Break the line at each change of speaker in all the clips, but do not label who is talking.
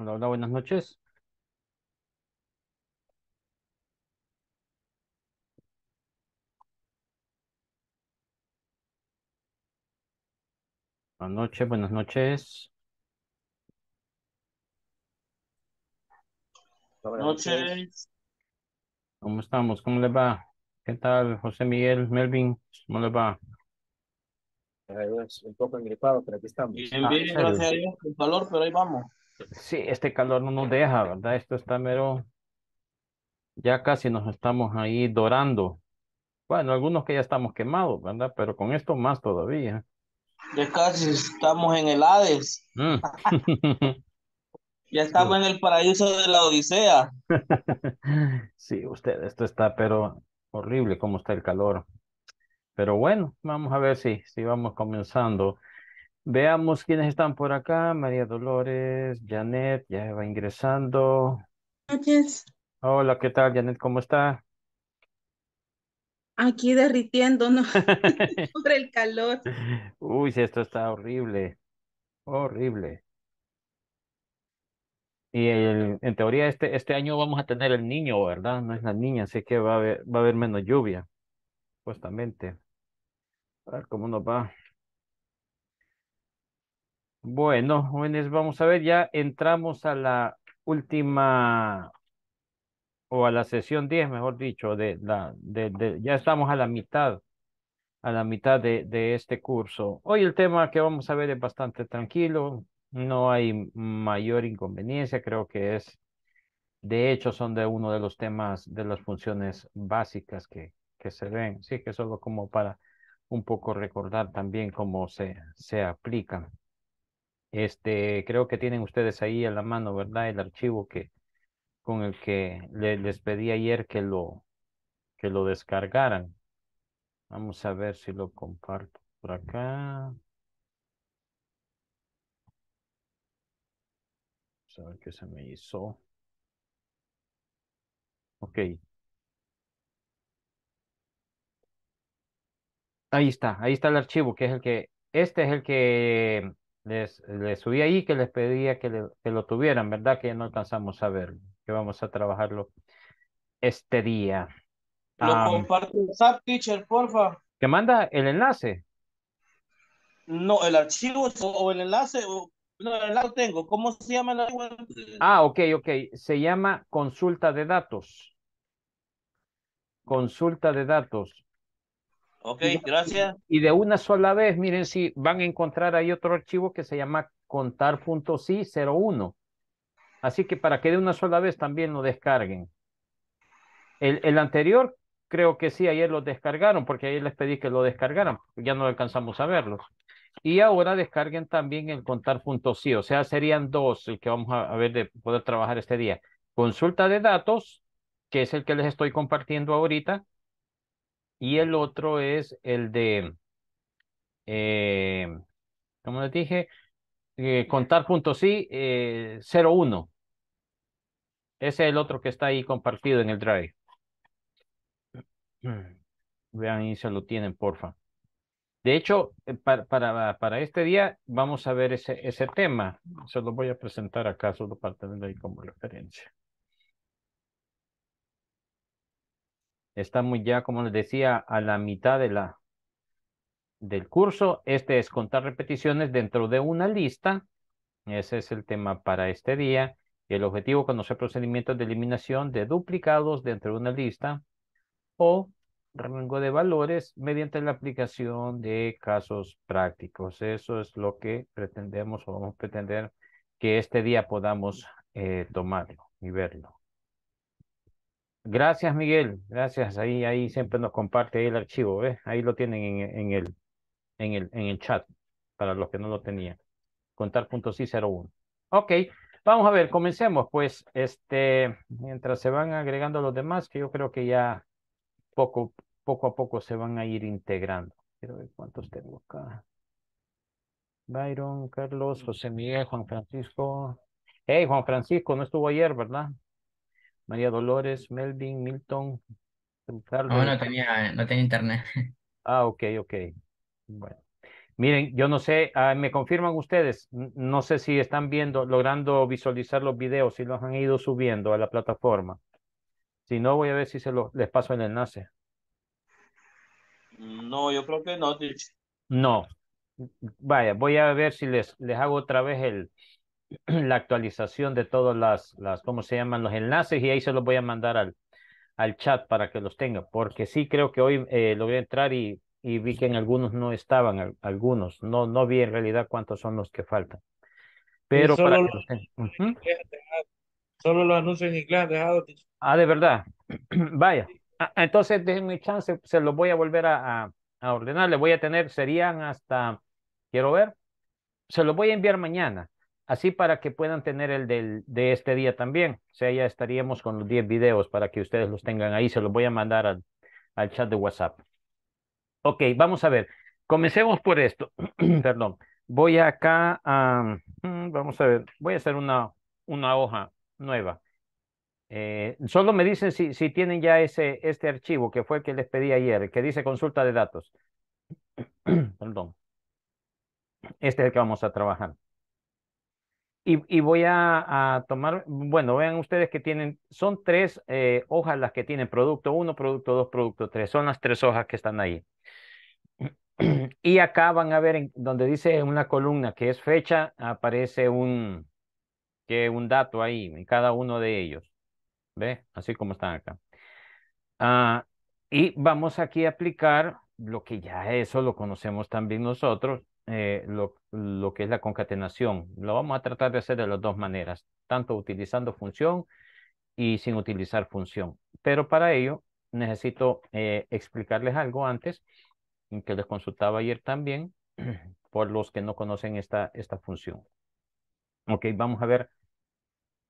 Hola, hola, buenas noches. Buenas noches, buenas noches. Buenas noches. ¿Cómo estamos? ¿Cómo les va? ¿Qué tal, José Miguel, Melvin? ¿Cómo les va? un poco engripado, pero aquí estamos. Bien, bien, gracias a Dios, calor, pero ahí vamos. Sí, este calor no nos deja, ¿verdad? Esto está mero. Ya casi nos estamos ahí dorando. Bueno, algunos que ya estamos quemados, ¿verdad? Pero con esto más todavía. Ya casi estamos en el Hades. Mm. ya estamos en el paraíso de la Odisea. sí, usted, esto está, pero horrible cómo está el calor. Pero bueno, vamos a ver si, si vamos comenzando. Veamos quiénes están por acá. María Dolores, Janet, ya va ingresando. Gracias. Hola, ¿qué tal, Janet? ¿Cómo está? Aquí derritiéndonos por el calor. Uy, si esto está horrible. Horrible. Y en teoría este, este año vamos a tener el niño, ¿verdad? No es la niña, así que va a haber, va a haber menos lluvia, supuestamente. A ver cómo nos va. Bueno, jóvenes, vamos a ver, ya entramos a la última o a la sesión 10, mejor dicho, de la de, de, ya estamos a la mitad a la mitad de, de este curso. Hoy el tema que vamos a ver es bastante tranquilo, no hay mayor inconveniencia, creo que es de hecho son de uno de los temas de las funciones básicas que, que se ven, sí que solo como para un poco recordar también cómo se, se aplican. Este, creo que tienen ustedes ahí en la mano, ¿verdad? El archivo que con el que les pedí ayer que lo que lo descargaran. Vamos a ver si lo comparto por acá. Vamos a ver qué se me hizo. Ok. Ahí está, ahí está el archivo, que es el que, este es el que les, subí ahí que les pedía que, lo tuvieran, ¿verdad? Que no alcanzamos a verlo, que vamos a trabajarlo este día. Lo comparto el WhatsApp, teacher, porfa. ¿Que manda el enlace? No, el archivo o el enlace, no, No, enlace lo tengo. ¿Cómo se llama la Ah, ok, ok. Se llama consulta de datos. Consulta de datos. Ok, gracias. Y de una sola vez, miren si van a encontrar ahí otro archivo que se llama contar.si01. Así que para que de una sola vez también lo descarguen. El, anterior, creo que sí, ayer lo descargaron, porque ayer les pedí que lo descargaran, ya no alcanzamos a verlos. Y ahora descarguen también el contar.si, o sea, serían dos el que vamos a, a ver de poder trabajar este día. Consulta de datos, que es el que les estoy compartiendo ahorita, y el otro es el de, eh, como les dije, eh, contar sí, 01. Eh, ese es el otro que está ahí compartido en el drive. Vean y se lo tienen, porfa. De hecho, para, para, para, este día vamos a ver ese, ese tema. Se lo voy a presentar acá solo para tenerlo ahí como referencia. Estamos ya, como les decía, a la mitad de la, del curso. Este es contar repeticiones dentro de una lista. Ese es el tema para este día. El objetivo, conocer procedimientos de eliminación de duplicados dentro de una lista o rango de valores mediante la aplicación de casos prácticos. Eso es lo que pretendemos o vamos a pretender que este día podamos eh, tomarlo y verlo. Gracias, Miguel. Gracias. Ahí, ahí siempre nos comparte el archivo, ¿ves? Ahí lo tienen en, el, en, el, en el chat, para los que no lo tenían. contarsi 01 Ok, vamos a ver, comencemos. Pues, este, mientras se van agregando los demás, que yo creo que ya poco, poco a poco se van a ir integrando. Quiero ver cuántos tengo acá. Byron, Carlos, mm. José Miguel, Juan Francisco. Hey, Juan Francisco, no estuvo ayer, ¿verdad? María Dolores, Melvin, Milton, ah, Carlos. No, tenía, no tenía internet. Ah, ok, ok. Bueno. Miren, yo no sé, ah, me confirman ustedes, no sé si están viendo, logrando visualizar los videos, si los han ido subiendo a la plataforma. Si no, voy a ver si se los les paso el enlace. Mm, no, yo creo que no. No. Vaya, voy a ver si les, les hago otra vez el, la actualización de todas las, las, ¿cómo se llaman? Los enlaces y ahí se los voy a mandar al, al chat para que los tenga, porque sí creo que hoy eh, lo voy a entrar y, y, vi que en algunos no estaban, algunos, no, no vi en realidad cuántos son los que faltan. Pero solo, los, anuncios en inglés dejado. Ah, de verdad. Vaya. Ah, entonces, déjenme chance, se los voy a volver a, a, a ordenar. Le voy a tener, serían hasta, quiero ver, se los voy a enviar mañana así para que puedan tener el del, de este día también. O sea, ya estaríamos con los 10 videos para que ustedes los tengan ahí. Se los voy a mandar al, al chat de WhatsApp. Ok, vamos a ver. Comencemos por esto. Perdón. Voy acá a... Mm, vamos a ver. Voy a hacer una, una hoja nueva. Eh, solo me dicen si, si tienen ya ese, este archivo que fue el que les pedí ayer, que dice consulta de datos. Perdón. Este es el que vamos a trabajar. Y, voy a, tomar, bueno, vean ustedes que tienen, son tres eh, hojas las que tienen producto 1, producto 2, producto 3. Son las tres hojas que están ahí. Y acá van a ver en, donde dice una columna que es fecha, aparece un, que un dato ahí en cada uno de ellos. ¿Ve? Así como están acá. Ah, y vamos aquí a aplicar lo que ya eso lo conocemos también nosotros, eh, lo, lo que es la concatenación. Lo vamos a tratar de hacer de las dos maneras, tanto utilizando función y sin utilizar función. Pero para ello necesito eh, explicarles algo antes que les consultaba ayer también por los que no conocen esta, esta función. Ok, vamos a ver.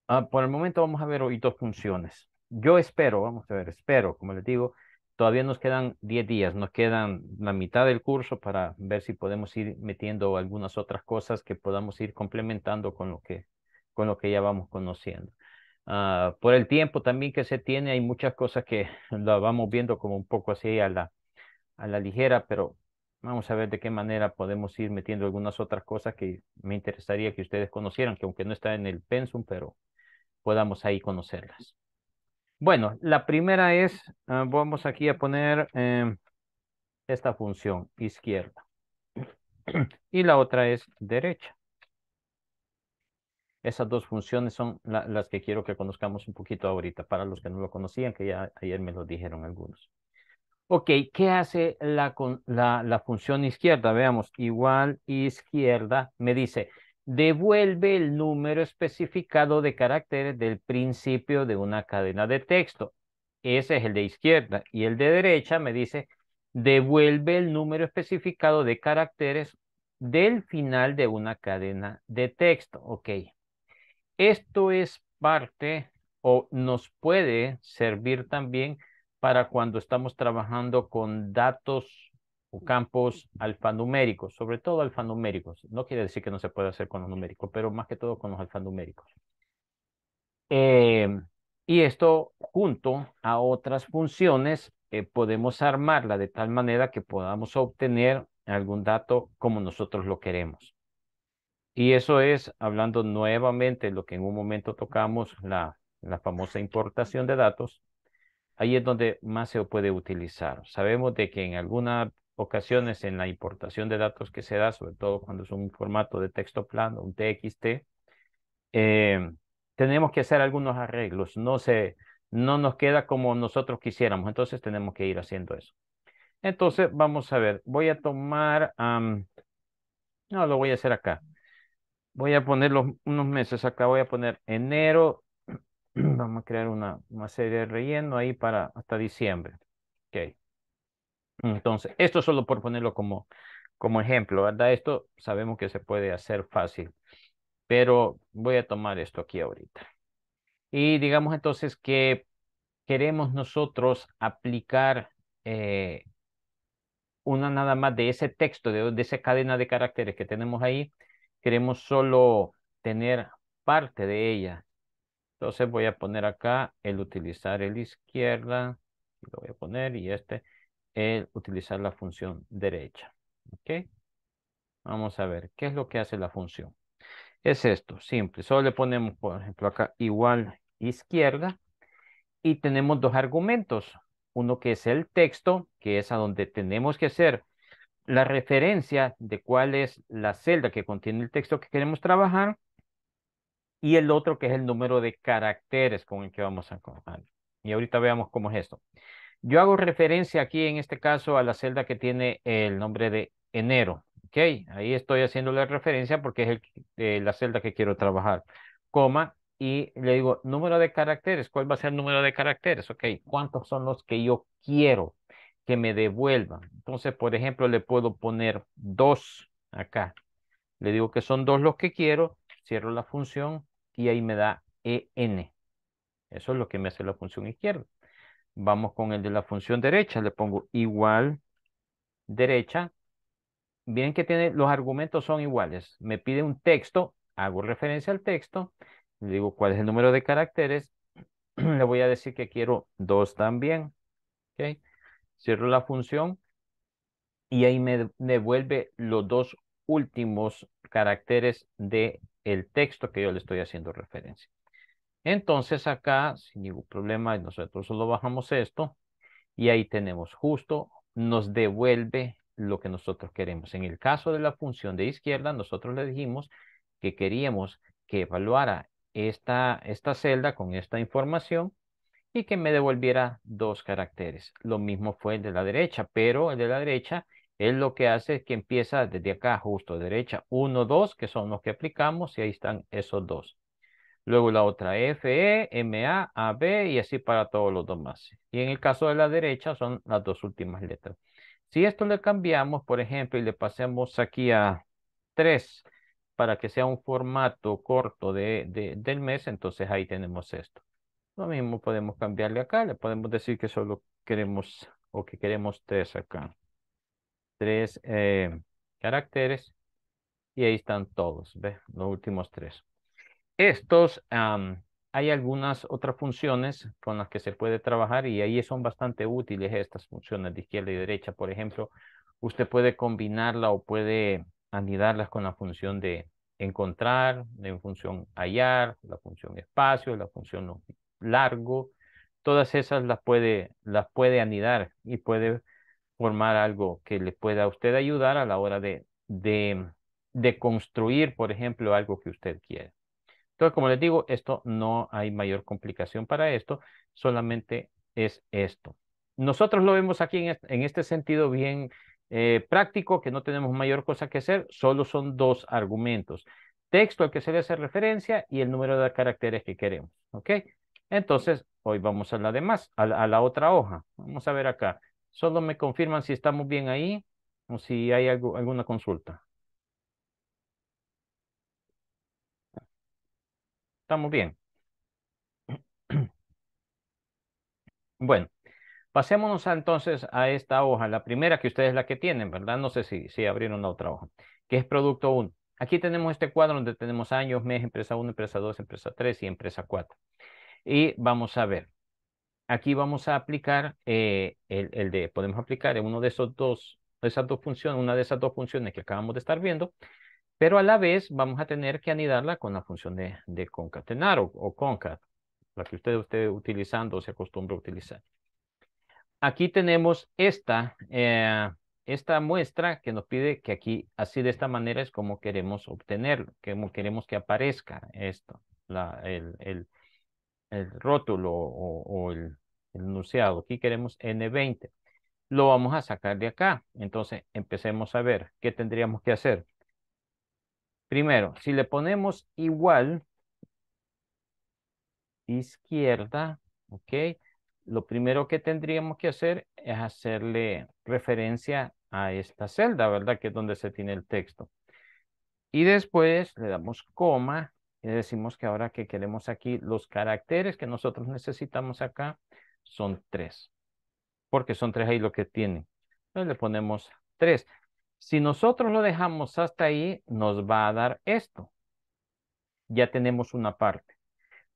Ah, por el momento vamos a ver hoy dos funciones. Yo espero, vamos a ver, espero, como les digo, Todavía nos quedan 10 días, nos quedan la mitad del curso para ver si podemos ir metiendo algunas otras cosas que podamos ir complementando con lo que, con lo que ya vamos conociendo. Ah, por el tiempo también que se tiene, hay muchas cosas que la vamos viendo como un poco así a la, a la ligera, pero vamos a ver de qué manera podemos ir metiendo algunas otras cosas que me interesaría que ustedes conocieran, que aunque no está en el pensum, pero podamos ahí conocerlas. Bueno, la primera es, ah, vamos aquí a poner em, esta función, izquierda. y la otra es derecha. Esas dos funciones son las que quiero que conozcamos un poquito ahorita, para los que no lo conocían, que ya ayer me lo dijeron algunos. Ok, ¿qué hace la, la función izquierda? Veamos, igual izquierda me dice, devuelve el número especificado de caracteres del principio de una cadena de texto. Ese es el de izquierda. Y el de derecha me dice, devuelve el número especificado de caracteres del final de una cadena de texto. Ok. Esto es parte o nos puede servir también para cuando estamos trabajando con datos o campos alfanuméricos, sobre todo alfanuméricos. No quiere decir que no se pueda hacer con los numéricos, pero más que todo con los alfanuméricos. Em, y esto junto a otras funciones eh, podemos armarla de tal manera que podamos obtener algún dato como nosotros lo queremos. Y eso es, hablando nuevamente, lo que en un momento tocamos, la, la famosa importación de datos, ahí es donde más se puede utilizar. Sabemos de que en alguna ocasiones en la importación de datos que se da, sobre todo cuando es un formato de texto plano, un TXT, eh, tenemos que hacer algunos arreglos, no, se, no nos queda como nosotros quisiéramos, entonces tenemos que ir haciendo eso. Entonces, vamos a ver, voy a tomar, no, lo voy a hacer acá. Voy a poner unos meses acá, voy a poner enero, vamos a crear una, una serie de relleno ahí para hasta diciembre. Ok. Entonces, esto solo por ponerlo como, como ejemplo, ¿verdad? Esto sabemos que se puede hacer fácil, pero voy a tomar esto aquí ahorita. Y digamos entonces que queremos nosotros aplicar eh, una nada más de ese texto, de, de esa cadena de caracteres que tenemos ahí, queremos solo tener parte de ella. Entonces voy a poner acá el utilizar el izquierda, lo voy a poner y este, utilizar la función derecha. ¿Ok? Vamos a ver, ¿qué es lo que hace la función? Es esto, simple. Solo le ponemos, por ejemplo, acá igual izquierda y tenemos dos argumentos. Uno que es el texto, que es a donde tenemos que hacer la referencia de cuál es la celda que contiene el texto que queremos trabajar y el otro que es el número de caracteres con el que vamos a trabajar. Y ahorita veamos cómo es esto. Yo hago referencia aquí en este caso a la celda que tiene el nombre de enero. Ok, ahí estoy haciendo la referencia porque es eh, la celda que quiero trabajar. Coma, y le digo número de caracteres. ¿Cuál va a ser el número de caracteres? Ok, ¿cuántos son los que yo quiero que me devuelvan? Entonces, por ejemplo, le puedo poner dos acá. Le digo que son dos los que quiero, cierro la función y ahí me da EN. Eso es lo que me hace la función izquierda. Vamos con el de la función derecha. Le pongo igual derecha. Bien, que tiene, los argumentos son iguales. Me pide un texto, hago referencia al texto, le digo cuál es el número de caracteres, le voy a decir que quiero dos también. Cierro la función y ahí me devuelve los dos últimos caracteres del el texto que yo le estoy haciendo referencia. Entonces acá, sin ningún problema, nosotros solo bajamos esto y ahí tenemos justo, nos devuelve lo que nosotros queremos. En el caso de la función de izquierda, nosotros le dijimos que queríamos que evaluara esta, esta celda con esta información y que me devolviera dos caracteres. Lo mismo fue el de la derecha, pero el de la derecha, es lo que hace que empieza desde acá, justo derecha, 1, dos, que son los que aplicamos, y ahí están esos dos. Luego la otra F, E, M, A, A, B, y así para todos los demás. Y en el caso de la derecha son las dos últimas letras. Si esto le cambiamos, por ejemplo, y le pasemos aquí a tres, para que sea un formato corto de, del mes, entonces ahí tenemos esto. Lo mismo podemos cambiarle acá, le podemos decir que solo queremos o que queremos tres acá. Tres eh, caracteres y ahí están todos, ve Los últimos tres. Estos, hay algunas otras funciones con las que se puede trabajar y ahí son bastante útiles estas funciones de izquierda y derecha. Por ejemplo, usted puede combinarla o puede anidarlas con la función de encontrar, la función hallar, la función espacio, la función largo. Todas esas las puede, las puede anidar y puede formar algo que le pueda a usted ayudar a la hora de, de, de construir, por ejemplo, algo que usted quiere. Entonces, como les digo, esto no hay mayor complicación para esto, solamente es esto. Nosotros lo vemos aquí en este sentido bien eh, práctico, que no tenemos mayor cosa que hacer, solo son dos argumentos. Texto al que se le hace referencia y el número de caracteres que queremos, ¿ok? Entonces, hoy vamos a la demás, a la, otra hoja. Vamos a ver acá. Solo me confirman si estamos bien ahí o si hay alguna consulta. Estamos bien. Bueno, pasémonos entonces a esta hoja, la primera que ustedes la que tienen, ¿verdad? No sé si, si abrieron la otra hoja, que es producto 1. Aquí tenemos este cuadro donde tenemos años, mes, empresa 1, empresa 2, empresa 3 y empresa 4. Y vamos a ver. Aquí vamos a aplicar eh, el, de, podemos aplicar en uno de esos dos, esas dos funciones, una de esas dos funciones que acabamos de estar viendo, pero a la vez vamos a tener que anidarla con la función de, concatenar o, concat, la que usted esté utilizando o se acostumbra a utilizar. Aquí tenemos esta, eh, esta muestra que nos pide que aquí, así de esta manera es como queremos obtenerlo, como queremos que aparezca esto, la, el, el, rótulo o, el, el enunciado. Aquí queremos N20. Lo vamos a sacar de acá. Entonces, empecemos a ver qué tendríamos que hacer Primero, si le ponemos igual, izquierda, ¿ok? Lo primero que tendríamos que hacer es hacerle referencia a esta celda, ¿verdad? Que es donde se tiene el texto. Y después le damos coma y decimos que ahora que queremos aquí los caracteres que nosotros necesitamos acá son tres. Porque son tres ahí lo que tienen. Entonces le ponemos tres. Si nosotros lo dejamos hasta ahí, nos va a dar esto. Ya tenemos una parte.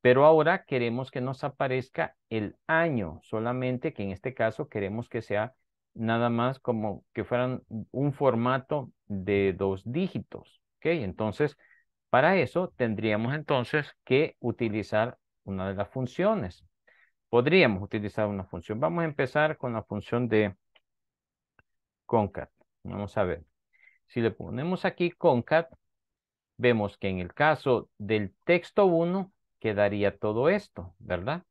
Pero ahora queremos que nos aparezca el año, solamente que en este caso queremos que sea nada más como que fueran un formato de dos dígitos. ¿Ok? Entonces, para eso tendríamos entonces que utilizar una de las funciones. Podríamos utilizar una función. Vamos a empezar con la función de concat. Vamos a ver. Si le ponemos aquí concat, vemos que en el caso del texto 1 quedaría todo esto, ¿verdad?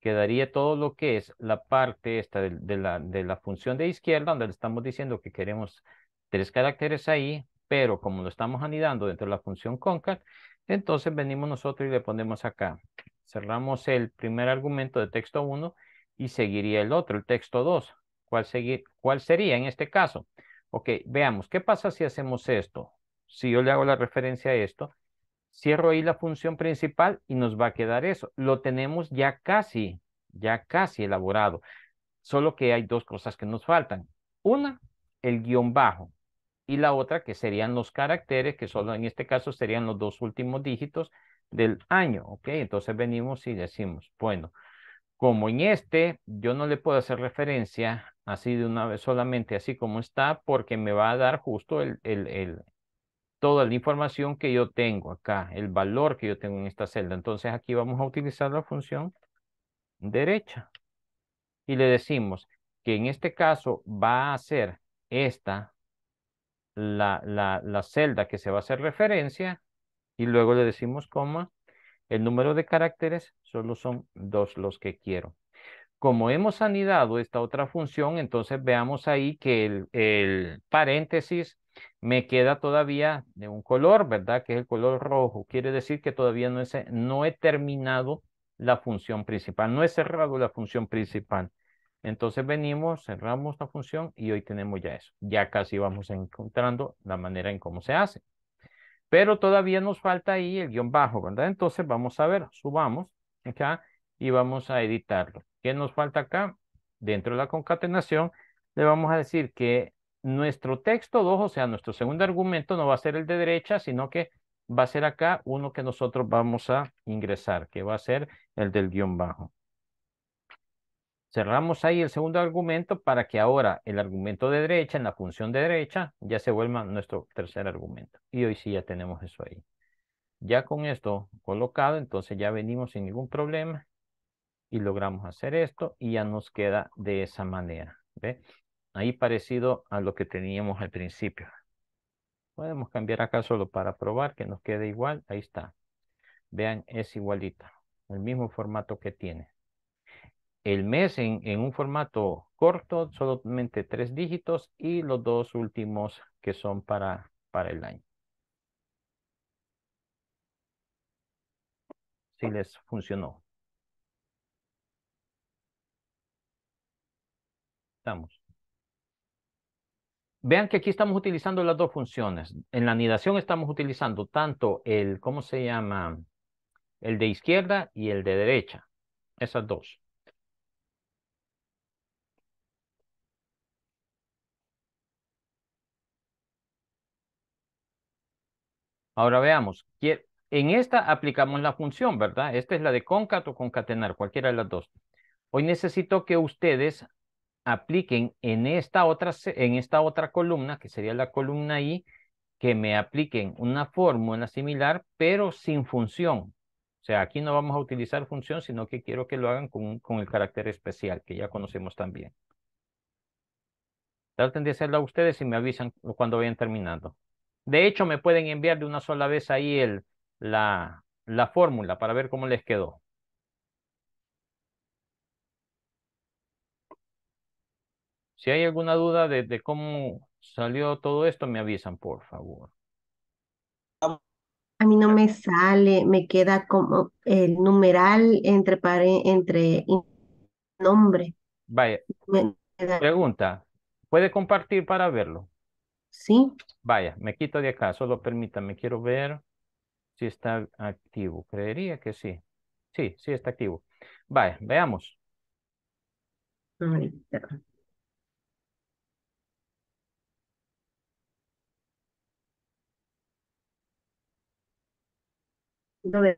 Quedaría todo lo que es la parte esta de, la, función de izquierda, donde le estamos diciendo que queremos tres caracteres ahí, pero como lo estamos anidando dentro de la función concat, entonces venimos nosotros y le ponemos acá. Cerramos el primer argumento de texto 1 y seguiría el otro, el texto 2. ¿Cuál, ¿Cuál sería en este caso? Ok, veamos, ¿qué pasa si hacemos esto? Si yo le hago la referencia a esto, cierro ahí la función principal y nos va a quedar eso. Lo tenemos ya casi, ya casi elaborado. Solo que hay dos cosas que nos faltan. Una, el guión bajo. Y la otra que serían los caracteres, que solo en este caso serían los dos últimos dígitos del año. Ok, entonces venimos y decimos, bueno, como en este, yo no le puedo hacer referencia así de una vez solamente, así como está, porque me va a dar justo el, toda la información que yo tengo acá, el valor que yo tengo en esta celda. Entonces aquí vamos a utilizar la función derecha. Y le decimos que en este caso va a ser esta la, la celda que se va a hacer referencia y luego le decimos coma, el número de caracteres Solo son dos los que quiero. Como hemos anidado esta otra función, entonces veamos ahí que el, paréntesis me queda todavía de un color, ¿verdad? Que es el color rojo. Quiere decir que todavía no, no he terminado la función principal, no he cerrado la función principal. Entonces venimos, cerramos la función y hoy tenemos ya eso. Ya casi vamos encontrando la manera en cómo se hace. Pero todavía nos falta ahí el guión bajo, ¿verdad? Entonces vamos a ver, subamos acá y vamos a editarlo. ¿Qué nos falta acá? Dentro de la concatenación le vamos a decir que nuestro texto 2, o sea, nuestro segundo argumento no va a ser el de derecha, sino que va a ser acá uno que nosotros vamos a ingresar, que va a ser el del guión bajo. Cerramos ahí el segundo argumento para que ahora el argumento de derecha, en la función de derecha, ya se vuelva nuestro tercer argumento. Y hoy sí ya tenemos eso ahí. Ya con esto colocado, entonces ya venimos sin ningún problema y logramos hacer esto y ya nos queda de esa manera. ¿ve? Ahí parecido a lo que teníamos al principio. Podemos cambiar acá solo para probar que nos quede igual. Ahí está. Vean, es igualita. El mismo formato que tiene. El mes en, un formato corto, solamente tres dígitos y los dos últimos que son para, para el año. si les funcionó. Estamos. Vean que aquí estamos utilizando las dos funciones. En la anidación estamos utilizando tanto el, ¿cómo se llama? El de izquierda y el de derecha. Esas dos. Ahora veamos, en esta aplicamos la función, ¿verdad? Esta es la de concat o concatenar, cualquiera de las dos. Hoy necesito que ustedes apliquen en esta otra, en esta otra columna, que sería la columna I, que me apliquen una fórmula similar, pero sin función. O sea, aquí no vamos a utilizar función, sino que quiero que lo hagan con, con el carácter especial, que ya conocemos también. Traten de a ustedes y me avisan cuando vayan terminando. De hecho, me pueden enviar de una sola vez ahí el, la, la fórmula para ver cómo les quedó. Si hay alguna duda de, cómo salió todo esto, me avisan, por favor. A mí no me sale, me queda como el numeral entre, entre nombre. Vaya. Pregunta, ¿puede compartir para verlo? Sí. Vaya, me quito de acá, solo permítame, quiero ver si está activo. Creería que sí. Sí, sí está activo. Vale, veamos. No veo.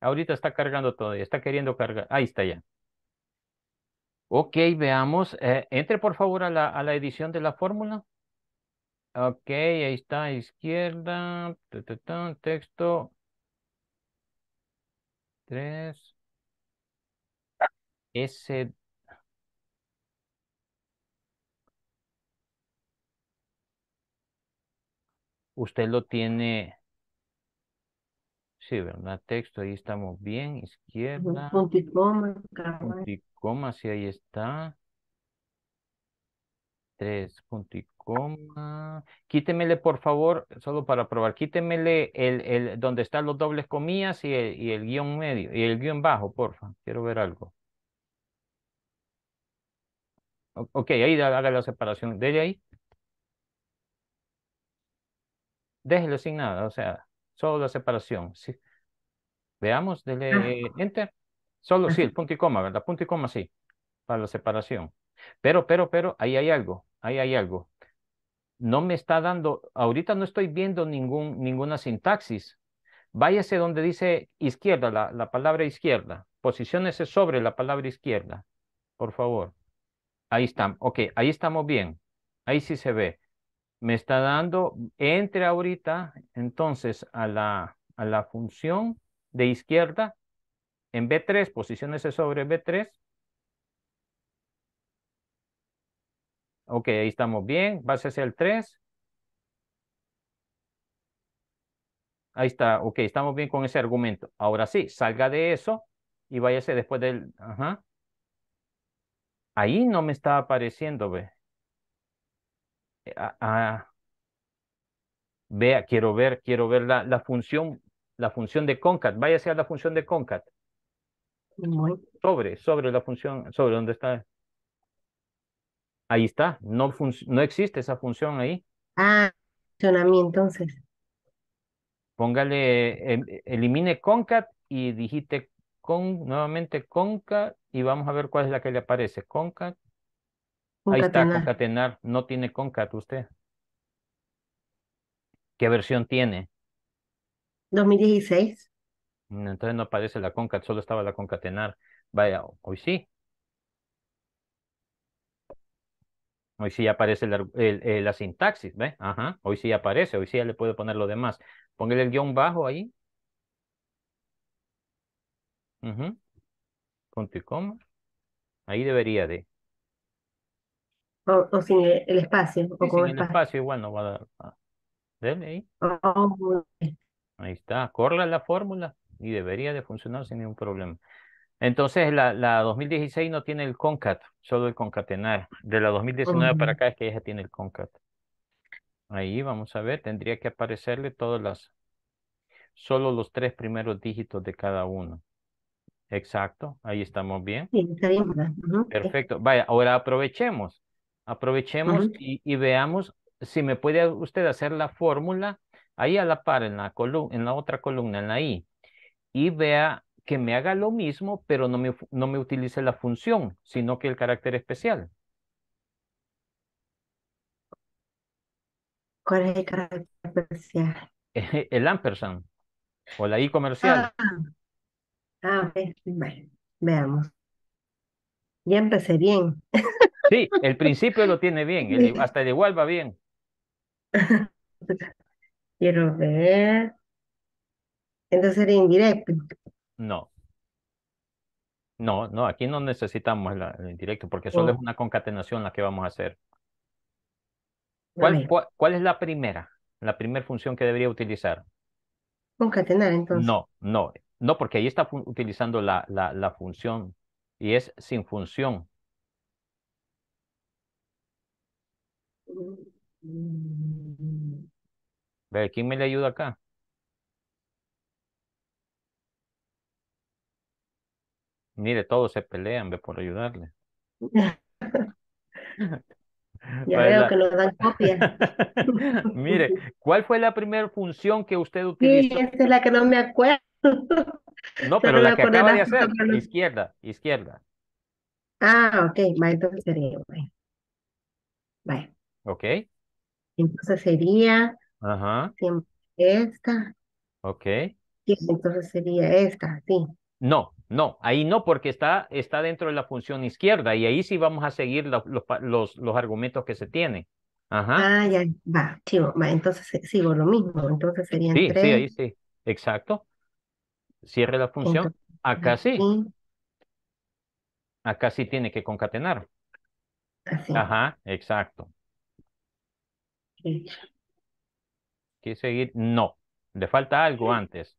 Ahorita está cargando todo, está queriendo cargar. Ahí está ya. Ok, veamos. Eh, entre por favor a la, a la edición de la fórmula. Ok, ahí está, izquierda, texto. Tres. S. Usted lo tiene. Sí, ¿verdad? Texto, ahí estamos bien, izquierda. Punticoma, coma, sí, ahí está. Tres, punto y coma. Quítemele, por favor, solo para probar, quítemele el, el, donde están los dobles comillas y el, y el guión medio, y el guión bajo, porfa. Quiero ver algo. ok, ahí haga la separación. de ahí. Déjelo sin nada, o sea, solo la separación. Sí. Veamos, dele enter. Solo sí, el punto y coma, ¿verdad? Punto y coma sí, para la separación. Pero, pero, pero, ahí hay algo, ahí hay algo. No me está dando, ahorita no estoy viendo ningún, ninguna sintaxis. Váyase donde dice izquierda, la, palabra izquierda. Posiciónese sobre la palabra izquierda, por favor. Ahí están ok, ahí estamos bien. Ahí sí se ve. Me está dando, entre ahorita, entonces, a la, a la función de izquierda en B3, posiciones sobre B3 Ok, ahí estamos bien. a ser el 3. Ahí está, ok, estamos bien con ese argumento. Ahora sí, salga de eso y váyase después del... Ajá. Ahí no me está apareciendo, ve. Eh, ah, ah, Vea, quiero ver, quiero ver la, función, la función de concat. Váyase a la función de concat. Sobre, sobre la función, sobre dónde está. Ahí está, no, no existe esa función ahí. Ah, funcionamiento entonces. Póngale, em, elimine concat y digite con, nuevamente concat y vamos a ver cuál es la que le aparece. Concat. Ahí está, concatenar. No tiene concat usted. ¿Qué versión tiene? 2016. Mm, entonces no aparece la concat, solo estaba la concatenar. Vaya, hoy sí. Hoy sí aparece eh, la sintaxis, ¿ves? Ajá, hoy sí aparece, hoy sí ya le puedo poner lo demás. Póngale el guión bajo ahí. Punto y coma. Ahí debería de. O, sin el espacio. O sin el espacio. igual no va a dar. Ah, Dele ahí. Oh, ahí está. Corla la fórmula y debería de funcionar sin ningún problema. Entonces, la, 2016 no tiene el concat, solo el concatenar. De la 2019 para acá es que ella tiene el concat. Ahí vamos a ver, tendría que aparecerle todas las, solo los tres primeros dígitos de cada uno. Exacto, ahí estamos bien. Sí, está bien. Perfecto. Vaya, ahora aprovechemos, aprovechemos y, veamos si me puede usted hacer la fórmula ahí a la par en la, en la otra columna, en la I, y vea que me haga lo mismo, pero no me, no me utilice la función, sino que el carácter especial. ¿Cuál es el carácter especial? El ampersand o la I comercial. Ah, ah ok. bien veamos. Ya empecé bien. Sí, el principio lo tiene bien, hasta el igual va bien. Quiero ver. Entonces era indirecto. No. No, no, aquí no necesitamos el indirecto porque solo es oh. una concatenación la que vamos a hacer. ¿Cuál, es la primera? La primera función que debería utilizar. Concatenar, entonces. No, no, no, porque ahí está utilizando la, la, la función y es sin función. Mm, mm, mm, ¿Quién me le ayuda acá? Mire, todos se pelean por ayudarle.
ya veo que nos dan
copia. Mire, ¿cuál fue la primera función que usted utilizó? Sí, esta es la que no me acuerdo. No, pero la que acaba de hacer, izquierda, izquierda. Ah, ok, entonces sería, va. Ok. Entonces sería Ajá. esta. Ok. entonces sería esta, sí. No, no, ahí no, porque está, está dentro de la función izquierda y ahí sí vamos a seguir los, los, argumentos que se tienen. Ajá. Ah, ya, va, chivo, entonces eh, sigo lo mismo, entonces serían sí, tres. Sí, ahí sí, exacto. Cierre la función, acá ah, sí. Acá sí tiene que concatenar. Así. Ajá, exacto. ¿Quiere seguir? No, le falta algo antes.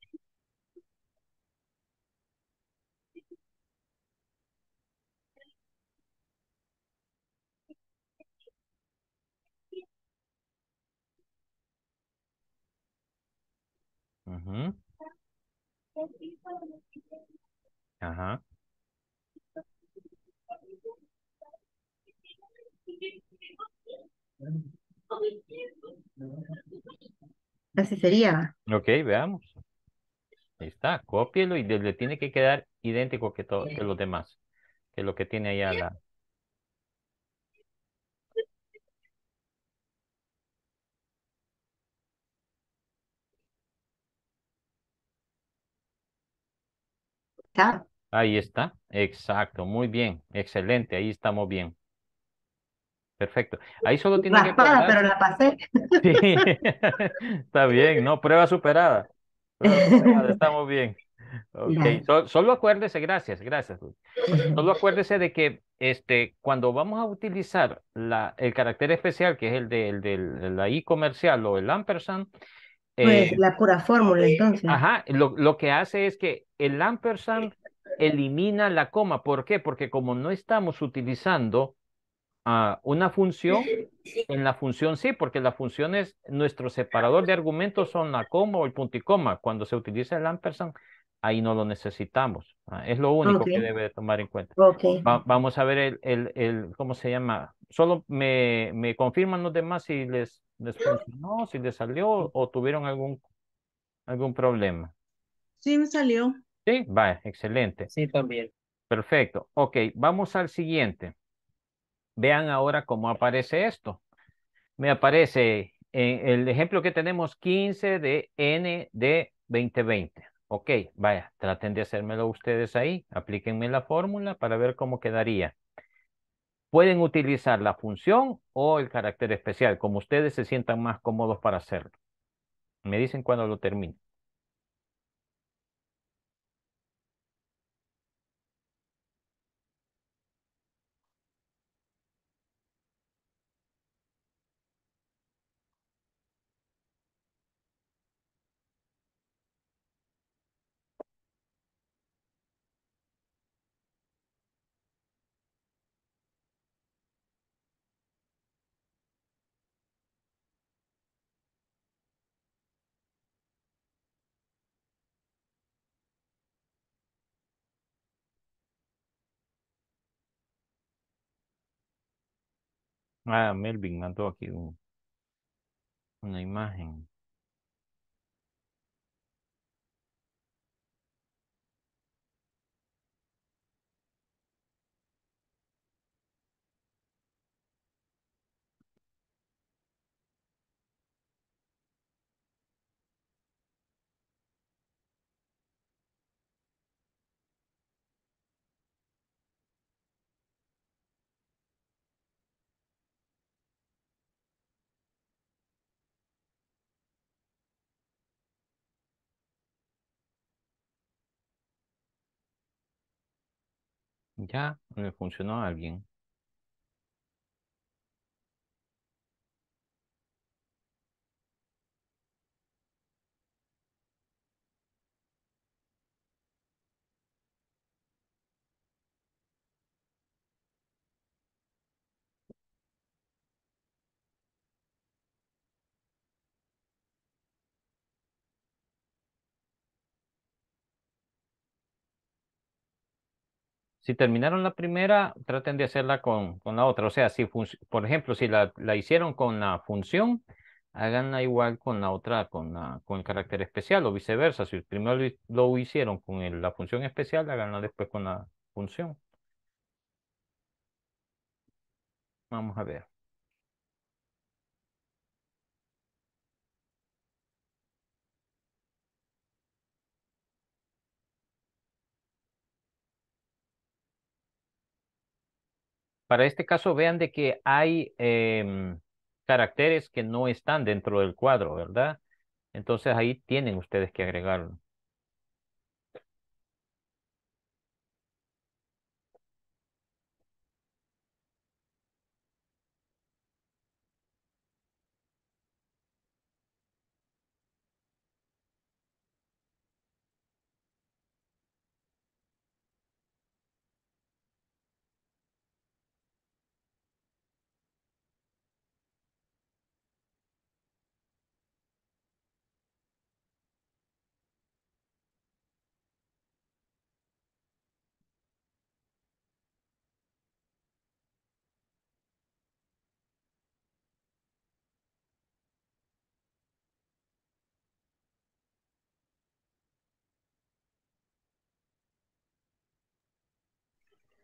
Ajá. Así sería. Ok, veamos. Ahí está, cópielo y le, tiene que quedar idéntico que, todo los demás, que lo que tiene allá la, Ahí está, exacto, muy bien, excelente, ahí estamos bien. Perfecto. Ahí solo tiene que pasar. pero la pasé. Sí, está bien, ¿no? Prueba superada. estamos bien. Okay. solo acuérdese, gracias, gracias. Solo acuérdese de que este, cuando vamos a utilizar la, el carácter especial, que es el de, la I comercial o el ampersand. Pues, eh, la pura fórmula, entonces. Ajá, lo que hace es que el ampersand elimina la coma. ¿Por qué? Porque como no estamos utilizando ah, una función, en la función sí, porque la función es nuestro separador de argumentos son la coma o el punto y coma. Cuando se utiliza el ampersand, ahí no lo necesitamos. Ah, es lo único que debe tomar en cuenta. vamos a ver el, el, el, ¿cómo se llama? Solo me, me confirman los demás si les, les funcionó, si les salió o tuvieron algún, algún problema. Sí, me salió. Sí, va, excelente. Sí, también. Perfecto. Ok, vamos al siguiente. Vean ahora cómo aparece esto. Me aparece eh, el ejemplo que tenemos 15 de N de 2020. Ok, vaya, traten de hacérmelo ustedes ahí. Aplíquenme la fórmula para ver cómo quedaría. Pueden utilizar la función o el carácter especial, como ustedes se sientan más cómodos para hacerlo. Me dicen cuando lo termine. Ah, Melvin mandó aquí una imagen. Ya, me funcionó a alguien. si terminaron la primera, traten de hacerla con, con la otra. O sea, si por ejemplo, si la, hicieron con la función, háganla igual con la otra, con, la, con el carácter especial o viceversa. Si primero lo, hicieron con la función especial, háganla después con la función. Vamos a ver. para este caso vean de que hay em, caracteres que no están dentro del cuadro, ¿verdad? Entonces ahí tienen ustedes que agregarlo.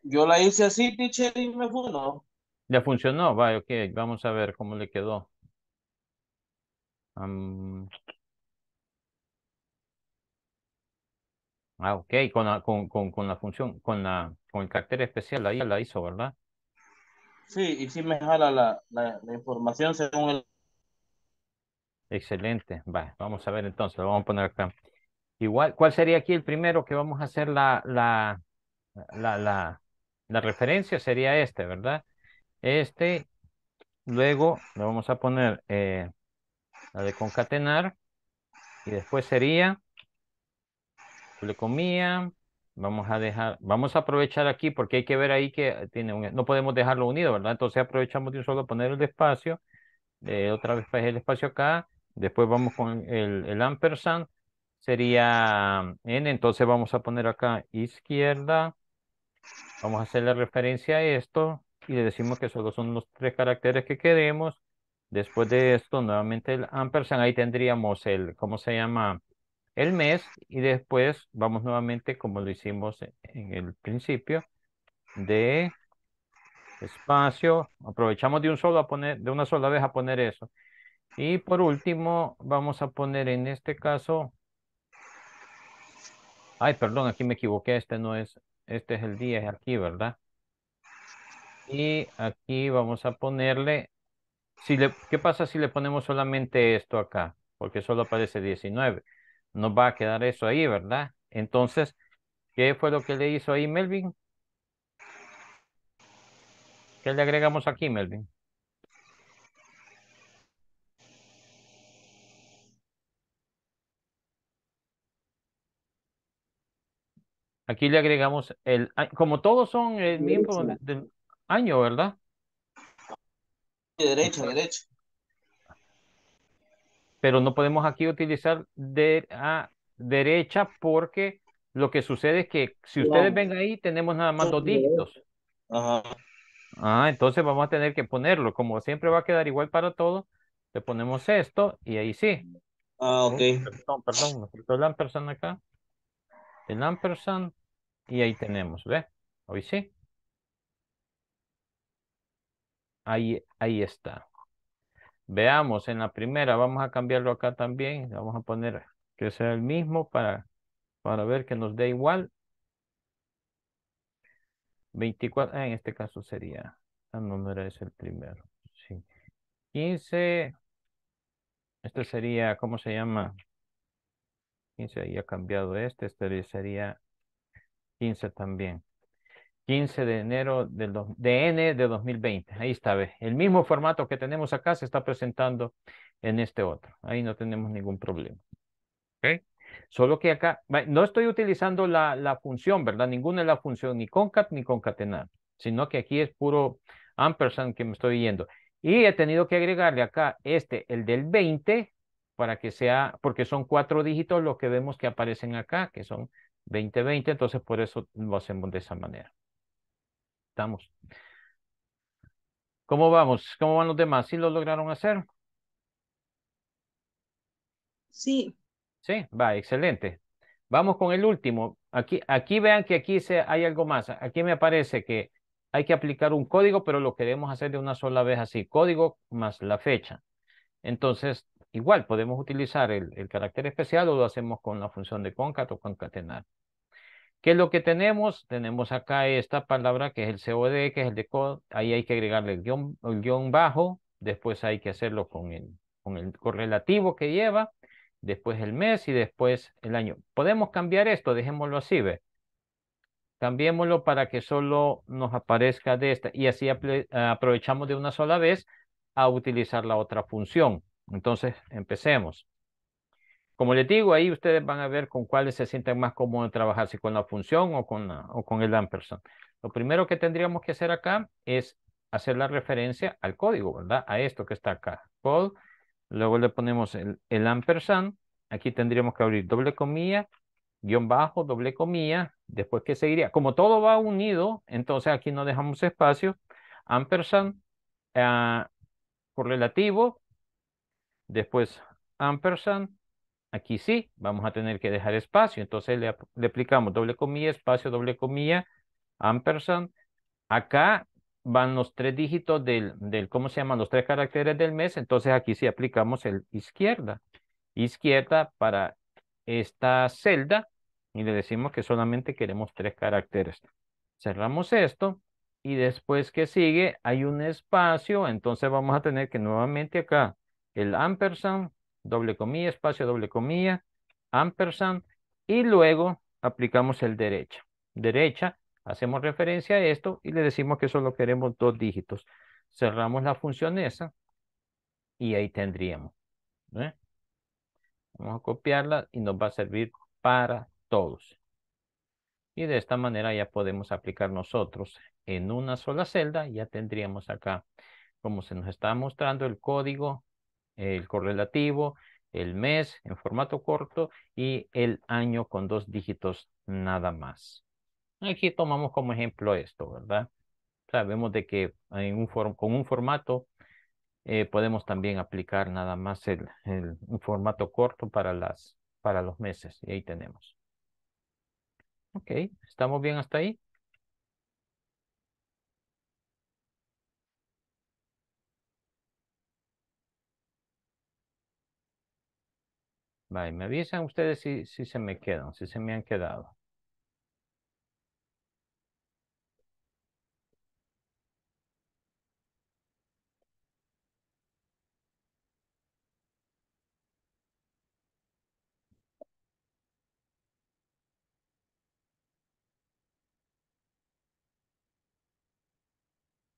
Yo la hice así, teacher, y me funcionó. Ya funcionó, va, ok. Vamos a ver cómo le quedó. Ah, ok, con la, con, con, con la función, con, la, con el carácter especial, ahí la hizo, ¿verdad? Sí, y sí me jala la, la, información según el... Excelente, va, vamos a ver entonces, lo vamos a poner acá. Igual, ¿cuál sería aquí el primero que vamos a hacer la, la, la, la, la referencia sería este, ¿verdad? Este, luego le vamos a poner eh, la de concatenar y después sería, le comía, vamos a dejar, vamos a aprovechar aquí porque hay que ver ahí que tiene un, no podemos dejarlo unido, ¿verdad? Entonces aprovechamos de un solo poner el espacio, otra vez el espacio acá, después vamos con el, el ampersand, sería n, entonces vamos a poner acá izquierda, Vamos a hacerle referencia a esto y le decimos que solo son los tres caracteres que queremos. Después de esto, nuevamente el ampersand, ahí tendríamos el, ¿cómo se llama? El mes y después vamos nuevamente como lo hicimos en el principio de espacio. Aprovechamos de un solo a poner, de una sola vez a poner eso. Y por último, vamos a poner en este caso. Ay, perdón, aquí me equivoqué. Este no es este es el 10 aquí, ¿verdad? Y aquí vamos a ponerle, si ¿qué pasa si le ponemos solamente esto acá? Porque solo aparece 19. Nos va a quedar eso ahí, ¿verdad? Entonces, ¿qué fue lo que le hizo ahí Melvin? ¿Qué le agregamos aquí, Melvin? Aquí le agregamos el, ah, como todos son el eh, mismo año, ¿verdad? Derecha, derecha. Pero no podemos aquí utilizar de ah, derecha porque lo que sucede es que si ustedes ven ahí tenemos nada más dos dígitos. Ajá. Ah, entonces vamos a tener que ponerlo. Como siempre va a quedar igual para todos, le ponemos esto y ahí sí. Ah, ok. Perdón, perdón, me faltó el ampersand acá. El ampersand. Y ahí tenemos, ¿ve? Hoy sí. Ahí, ahí está. Veamos, en la primera vamos a cambiarlo acá también. Vamos a poner que sea el mismo para, para ver que nos dé igual. 24, ah, en este caso sería, el número es el primero. 15, este sería, ¿cómo se llama? 15, ahí ha cambiado este, este sería 15 también. 15 de enero del de N de 2020. Ahí está, ve. El mismo formato que tenemos acá se está presentando en este otro. Ahí no tenemos ningún problema. ¿Ok? Solo que acá, no estoy utilizando la, la función, ¿verdad? Ninguna es la función, ni concat ni concatenar, sino que aquí es puro ampersand que me estoy yendo. Y he tenido que agregarle acá este, el del 20, para que sea, porque son cuatro dígitos los que vemos que aparecen acá, que son 2020, entonces por eso lo hacemos de esa manera. ¿Estamos? ¿Cómo vamos? ¿Cómo van los demás? ¿Sí lo lograron hacer? Sí. Sí, va, excelente. Vamos con el último. Aquí, aquí vean que aquí se, hay algo más. Aquí me aparece que hay que aplicar un código, pero lo queremos hacer de una sola vez así. Código más la fecha. Entonces, igual podemos utilizar el, el carácter especial o lo hacemos con la función de concat o concatenar. ¿Qué es lo que tenemos? Tenemos acá esta palabra que es el COD, que es el decode. Ahí hay que agregarle el guión, guión bajo. Después hay que hacerlo con el, con el correlativo que lleva. Después el mes y después el año. Podemos cambiar esto, dejémoslo así, ¿ve? Cambiémoslo para que solo nos aparezca de esta. Y así aprovechamos de una sola vez a utilizar la otra función. Entonces, empecemos. Como les digo, ahí ustedes van a ver con cuáles se sienten más cómodos trabajar, si con la función o con, o con el ampersand. Lo primero que tendríamos que hacer acá es hacer la referencia al código, ¿verdad? A esto que está acá, code. Luego le ponemos el, ampersand. Aquí tendríamos que abrir doble comilla, guión bajo, doble comilla. Después, ¿qué seguiría? Como todo va unido, entonces aquí no dejamos espacio. Ampersand, por ah, correlativo. Después, ampersand, Aquí sí, vamos a tener que dejar espacio. Entonces le, aplicamos doble comilla, espacio, doble comilla, ampersand. Acá van los tres dígitos del, del, ¿cómo se llaman? Los tres caracteres del mes. Entonces aquí sí aplicamos el izquierda. Izquierda para esta celda y le decimos que solamente queremos tres caracteres. Cerramos esto y después que sigue hay un espacio, entonces vamos a tener que nuevamente acá el ampersand doble comilla, espacio, doble comilla, ampersand, y luego aplicamos el derecha. Derecha, hacemos referencia a esto y le decimos que solo queremos dos dígitos. Cerramos la función esa y ahí tendríamos. Vamos a copiarla y nos va a servir para todos. Y de esta manera ya podemos aplicar nosotros en una sola celda. Ya tendríamos acá, como se nos está mostrando, el código el correlativo, el mes en formato corto y el año con dos dígitos nada más. Aquí tomamos como ejemplo esto, ¿verdad? Sabemos de que un con un formato eh, podemos también aplicar nada más el, formato corto para, las, para los meses. Y ahí tenemos. Ok, ¿estamos bien hasta ahí? Bye. Me avisan ustedes si, si se me quedan, si se me han quedado.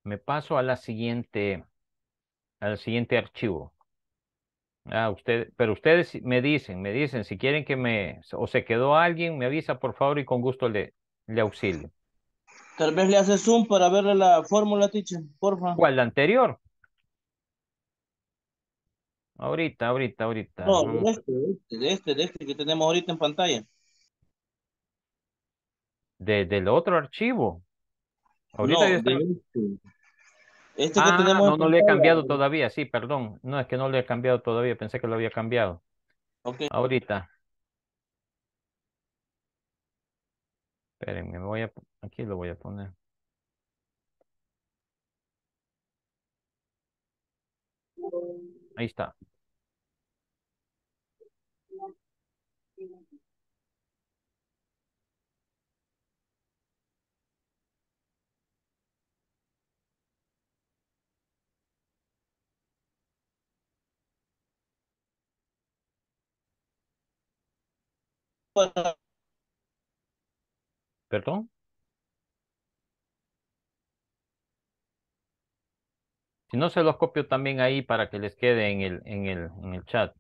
me paso a la siguiente, al siguiente archivo. Ah, usted, pero ustedes me dicen, me dicen, si quieren que me, o se quedó alguien, me avisa por favor y con gusto le, le auxilio. Tal vez le hace zoom para verle la fórmula, por favor ¿Cuál, la anterior? Ahorita, ahorita, ahorita. No, de este, de este, de este, este que tenemos ahorita en pantalla. del otro archivo. Ahorita no, de este. Este ah, no, no le he cambiado todavía, sí, perdón. No, es que no le he cambiado todavía, pensé que lo había cambiado. Ahorita. Espérenme, voy a, aquí lo voy a poner. Ahí está. ¿Perdón? Si no, se los copio también ahí para que les quede en el, en el, en el chat.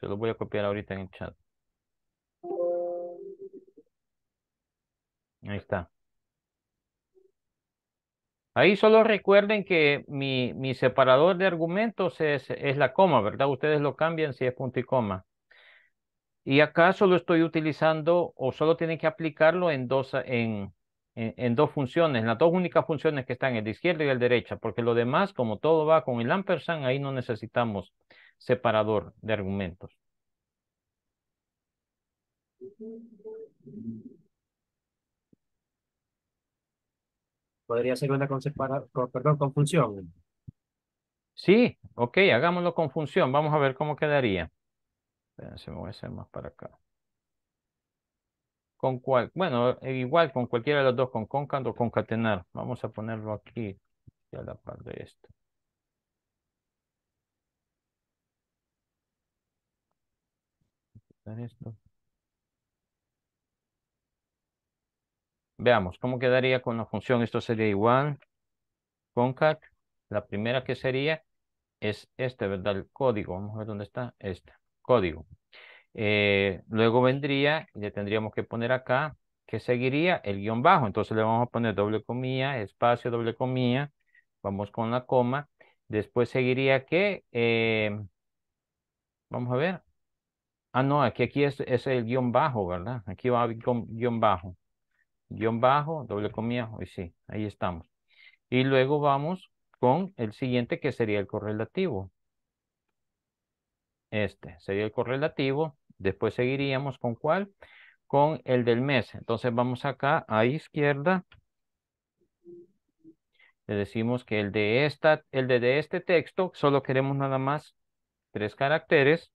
Se los voy a copiar ahorita en el chat. Ahí está. Ahí solo recuerden que mi, separador de argumentos es, es la coma, ¿verdad? Ustedes lo cambian si es punto y coma. Y acá solo estoy utilizando o solo tiene que aplicarlo en dos, en, en, dos funciones, las dos únicas funciones que están, el de izquierda y el de derecha, porque lo demás, como todo va con el ampersand, ahí no necesitamos separador de argumentos. Podría ser una con, perdón, con función. Sí, ok, hagámoslo con función. Vamos a ver cómo quedaría. Se me voy a hacer más para acá. Con cual, bueno, eh, igual con cualquiera de los dos, con concat o concatenar. Vamos a ponerlo aquí, a la par de esto. esto. Veamos, ¿cómo quedaría con la función? Esto sería igual, concat. La primera que sería es este, ¿verdad? El código. Vamos a ver dónde está. Esta código. Eh, luego vendría le tendríamos que poner acá que seguiría el guión bajo. Entonces le vamos a poner doble comilla, espacio, doble comilla. Vamos con la coma. Después seguiría que, eh, vamos a ver. Ah, no, aquí, aquí es, el guión bajo, ¿verdad? Aquí va guión, guión bajo. Guión bajo, doble comilla, hoy sí, ahí estamos. Y luego vamos con el siguiente que sería el correlativo. Este sería el correlativo. Después seguiríamos con cuál? Con el del mes. Entonces vamos acá a izquierda. Le decimos que el de, esta, el de, este texto solo queremos nada más tres caracteres.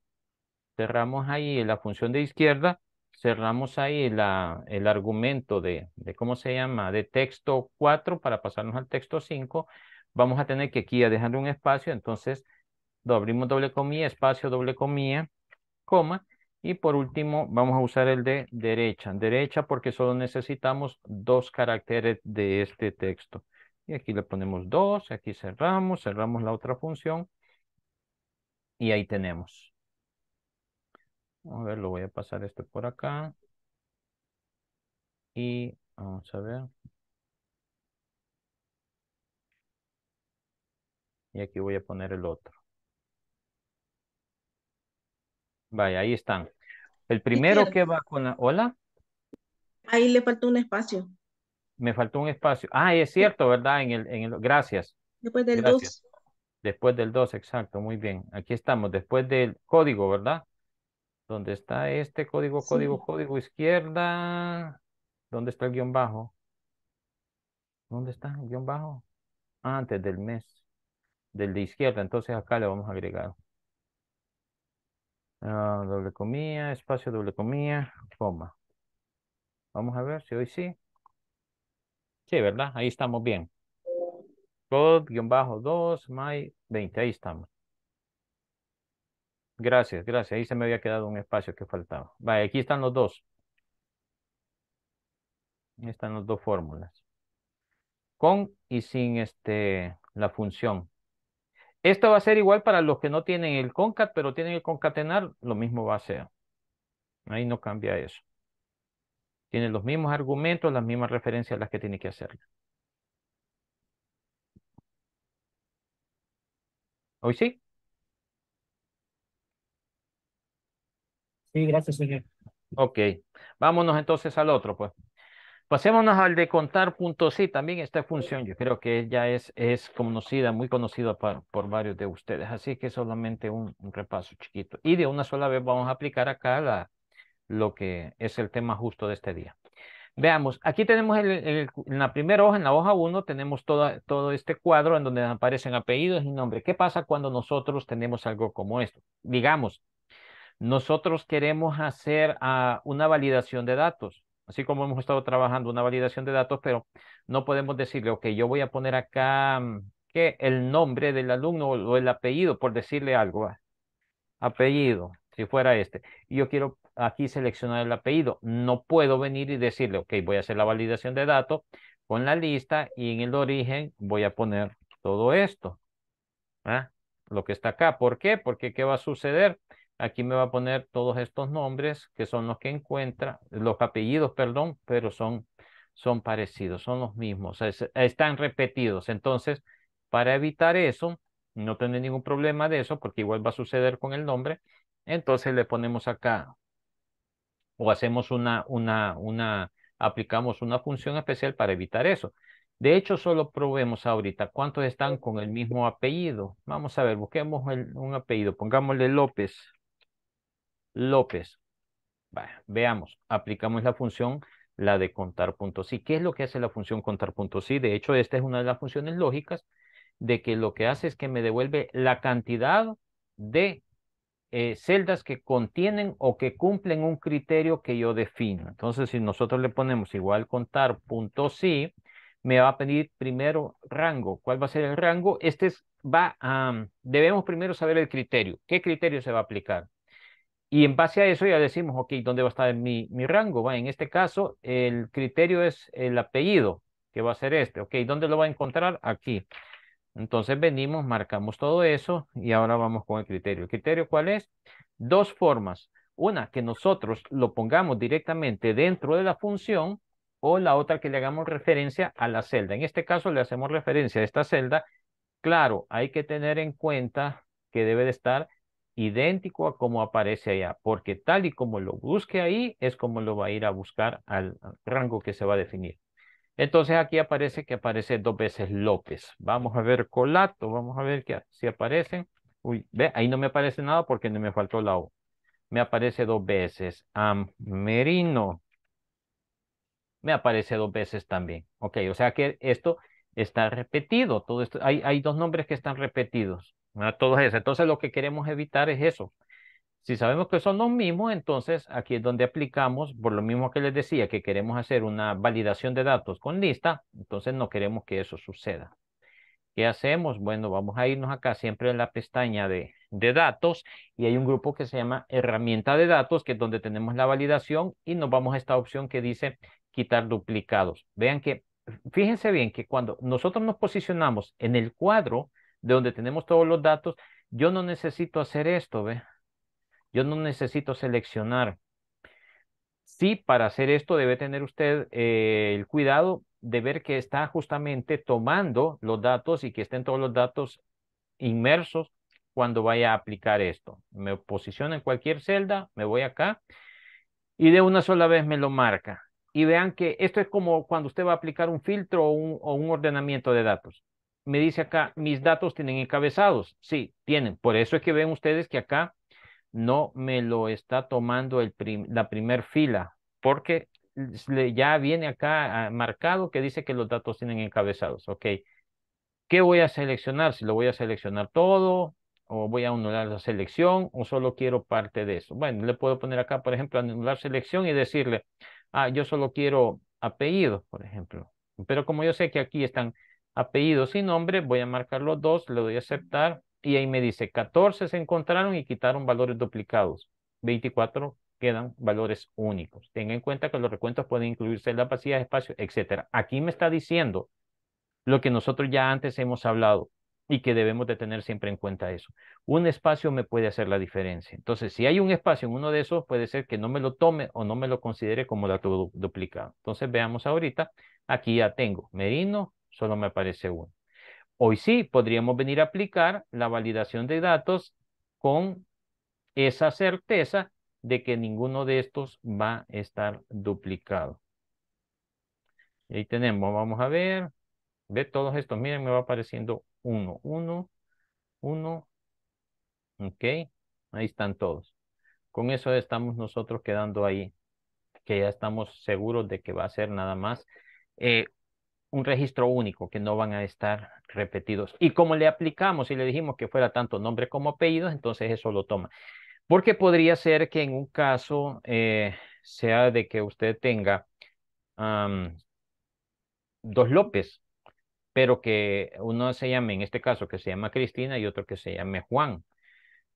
Cerramos ahí la función de izquierda. Cerramos ahí la, el argumento de, de, ¿cómo se llama? De texto 4 para pasarnos al texto 5. Vamos a tener que aquí a dejarle un espacio. Entonces abrimos doble comilla, espacio, doble comilla, coma, y por último vamos a usar el de derecha, derecha porque solo necesitamos dos caracteres de este texto. Y aquí le ponemos dos, aquí cerramos, cerramos la otra función y ahí tenemos. A ver, lo voy a pasar este por acá. Y vamos a ver. Y aquí voy a poner el otro. Vaya, ahí están. El primero que va con la... ¿Hola? Ahí le faltó un espacio. Me faltó un espacio. Ah, es cierto, ¿verdad? En el, en Gracias. Después del 2. Después del 2, exacto, muy bien. Aquí estamos, después del código, ¿verdad? ¿Dónde está este código, código, código izquierda? ¿Dónde está el guión bajo? ¿Dónde está el guión bajo? Antes del mes, del de izquierda. Entonces acá le vamos a agregar. Ah, doble comía espacio, doble comía coma. Vamos a ver si hoy sí. Sí, ¿verdad? Ahí estamos bien. Code-2, my 20. Ahí estamos. Gracias, gracias. Ahí se me había quedado un espacio que faltaba. Vale, aquí están los dos. están las dos fórmulas. Con y sin este, la función. Esto va a ser igual para los que no tienen el concat, pero tienen el concatenar, lo mismo va a ser. Ahí no cambia eso. Tienen los mismos argumentos, las mismas referencias a las que tiene que hacer. ¿Hoy sí? Sí, gracias, señor. Ok. Vámonos entonces al otro, pues. Pasémonos pues al de contar punto sí, también esta función yo creo que ya es, es conocida, muy conocida por, varios de ustedes, así que solamente un, repaso chiquito. Y de una sola vez vamos a aplicar acá la, lo que es el tema justo de este día. Veamos, aquí tenemos en la primera hoja, en la hoja 1, tenemos todo este cuadro en donde aparecen apellidos y nombres. ¿Qué pasa cuando nosotros tenemos algo como esto? Digamos, nosotros queremos hacer ah, una validación de datos así como hemos estado trabajando una validación de datos, pero no podemos decirle, ok, yo voy a poner acá mm, que el nombre del alumno o el apellido, por decirle algo, apellido, si fuera este, y yo quiero aquí seleccionar el apellido, no puedo venir y decirle, ok, voy a hacer la validación de datos con la lista y en el origen voy a poner todo esto, ¿ah? lo que está acá, ¿por qué? Porque ¿qué va a suceder? Aquí me va a poner todos estos nombres que son los que encuentra, los apellidos, perdón, pero son, son parecidos, son los mismos, están repetidos. Entonces, para evitar eso, no tener ningún problema de eso, porque igual va a suceder con el nombre, entonces le ponemos acá o hacemos una, una, una, aplicamos una función especial para evitar eso. De hecho, solo probemos ahorita cuántos están con el mismo apellido. Vamos a ver, busquemos un apellido, pongámosle López. López. veamos, aplicamos la función, la de contar ¿Qué es lo que hace la función contar De hecho, esta es una de las funciones lógicas de que lo que hace es que me devuelve la cantidad de eh, celdas que contienen o que cumplen un criterio que yo defino. Entonces, si nosotros le ponemos igual contar me va a pedir primero rango. ¿Cuál va a ser el rango? Este es, va a, debemos primero saber el criterio. ¿Qué criterio se va a aplicar? Y en base a eso ya decimos, ok, ¿dónde va a estar mi, mi rango? va en este caso, el criterio es el apellido, que va a ser este. Ok, ¿dónde lo va a encontrar? Aquí. Entonces venimos, marcamos todo eso y ahora vamos con el criterio. ¿El criterio cuál es? Dos formas. Una, que nosotros lo pongamos directamente dentro de la función o la otra que le hagamos referencia a la celda. En este caso le hacemos referencia a esta celda. Claro, hay que tener en cuenta que debe de estar idéntico a como aparece allá, porque tal y como lo busque ahí, es como lo va a ir a buscar al rango que se va a definir. Entonces aquí aparece que aparece dos veces López. Vamos a ver Colato, vamos a ver qué si aparecen. Uy, ve, ahí no me aparece nada porque no me faltó la O. Me aparece dos veces merino Me aparece dos veces también. Ok, o sea que esto está repetido. Todo esto, hay dos nombres que están repetidos todos Entonces lo que queremos evitar es eso. Si sabemos que son los mismos, entonces aquí es donde aplicamos, por lo mismo que les decía, que queremos hacer una validación de datos con lista, entonces no queremos que eso suceda. ¿Qué hacemos? Bueno, vamos a irnos acá siempre en la pestaña de, de datos y hay un grupo que se llama herramienta de datos, que es donde tenemos la validación y nos vamos a esta opción que dice quitar duplicados. Vean que, fíjense bien que cuando nosotros nos posicionamos en el cuadro, de donde tenemos todos los datos, yo no necesito hacer esto, ¿ve? Yo no necesito seleccionar. Sí, para hacer esto debe tener usted eh, el cuidado de ver que está justamente tomando los datos y que estén todos los datos inmersos cuando vaya a aplicar esto. Me posiciono en cualquier celda, me voy acá y de una sola vez me lo marca. Y vean que esto es como cuando usted va a aplicar un filtro o un ordenamiento de datos me dice acá, mis datos tienen encabezados. Sí, tienen. Por eso es que ven ustedes que acá no me lo está tomando el la primer fila, porque ya viene acá ah, marcado que dice que los datos tienen encabezados. Ok. ¿Qué voy a seleccionar? Si lo voy a seleccionar todo o voy a anular la selección o solo quiero parte de eso. Bueno, le puedo poner acá, por ejemplo, anular selección y decirle, ah, yo solo quiero apellido, por ejemplo. Pero como yo sé que aquí están Apellido sin nombre, voy a marcar los dos, le doy a aceptar y ahí me dice 14 se encontraron y quitaron valores duplicados, 24 quedan valores únicos. Tenga en cuenta que los recuentos pueden incluirse en la vacía de espacio, etcétera. Aquí me está diciendo lo que nosotros ya antes hemos hablado y que debemos de tener siempre en cuenta eso. Un espacio me puede hacer la diferencia. Entonces, si hay un espacio en uno de esos, puede ser que no me lo tome o no me lo considere como dato duplicado. Entonces, veamos ahorita. Aquí ya tengo Merino, solo me aparece uno. Hoy sí podríamos venir a aplicar la validación de datos con esa certeza de que ninguno de estos va a estar duplicado. Y ahí tenemos, vamos a ver, ve todos estos, miren, me va apareciendo uno, uno, uno, ok, ahí están todos. Con eso estamos nosotros quedando ahí, que ya estamos seguros de que va a ser nada más eh, un registro único, que no van a estar repetidos. Y como le aplicamos y le dijimos que fuera tanto nombre como apellido, entonces eso lo toma. Porque podría ser que en un caso eh, sea de que usted tenga dos López, pero que uno se llame, en este caso, que se llama Cristina y otro que se llame Juan.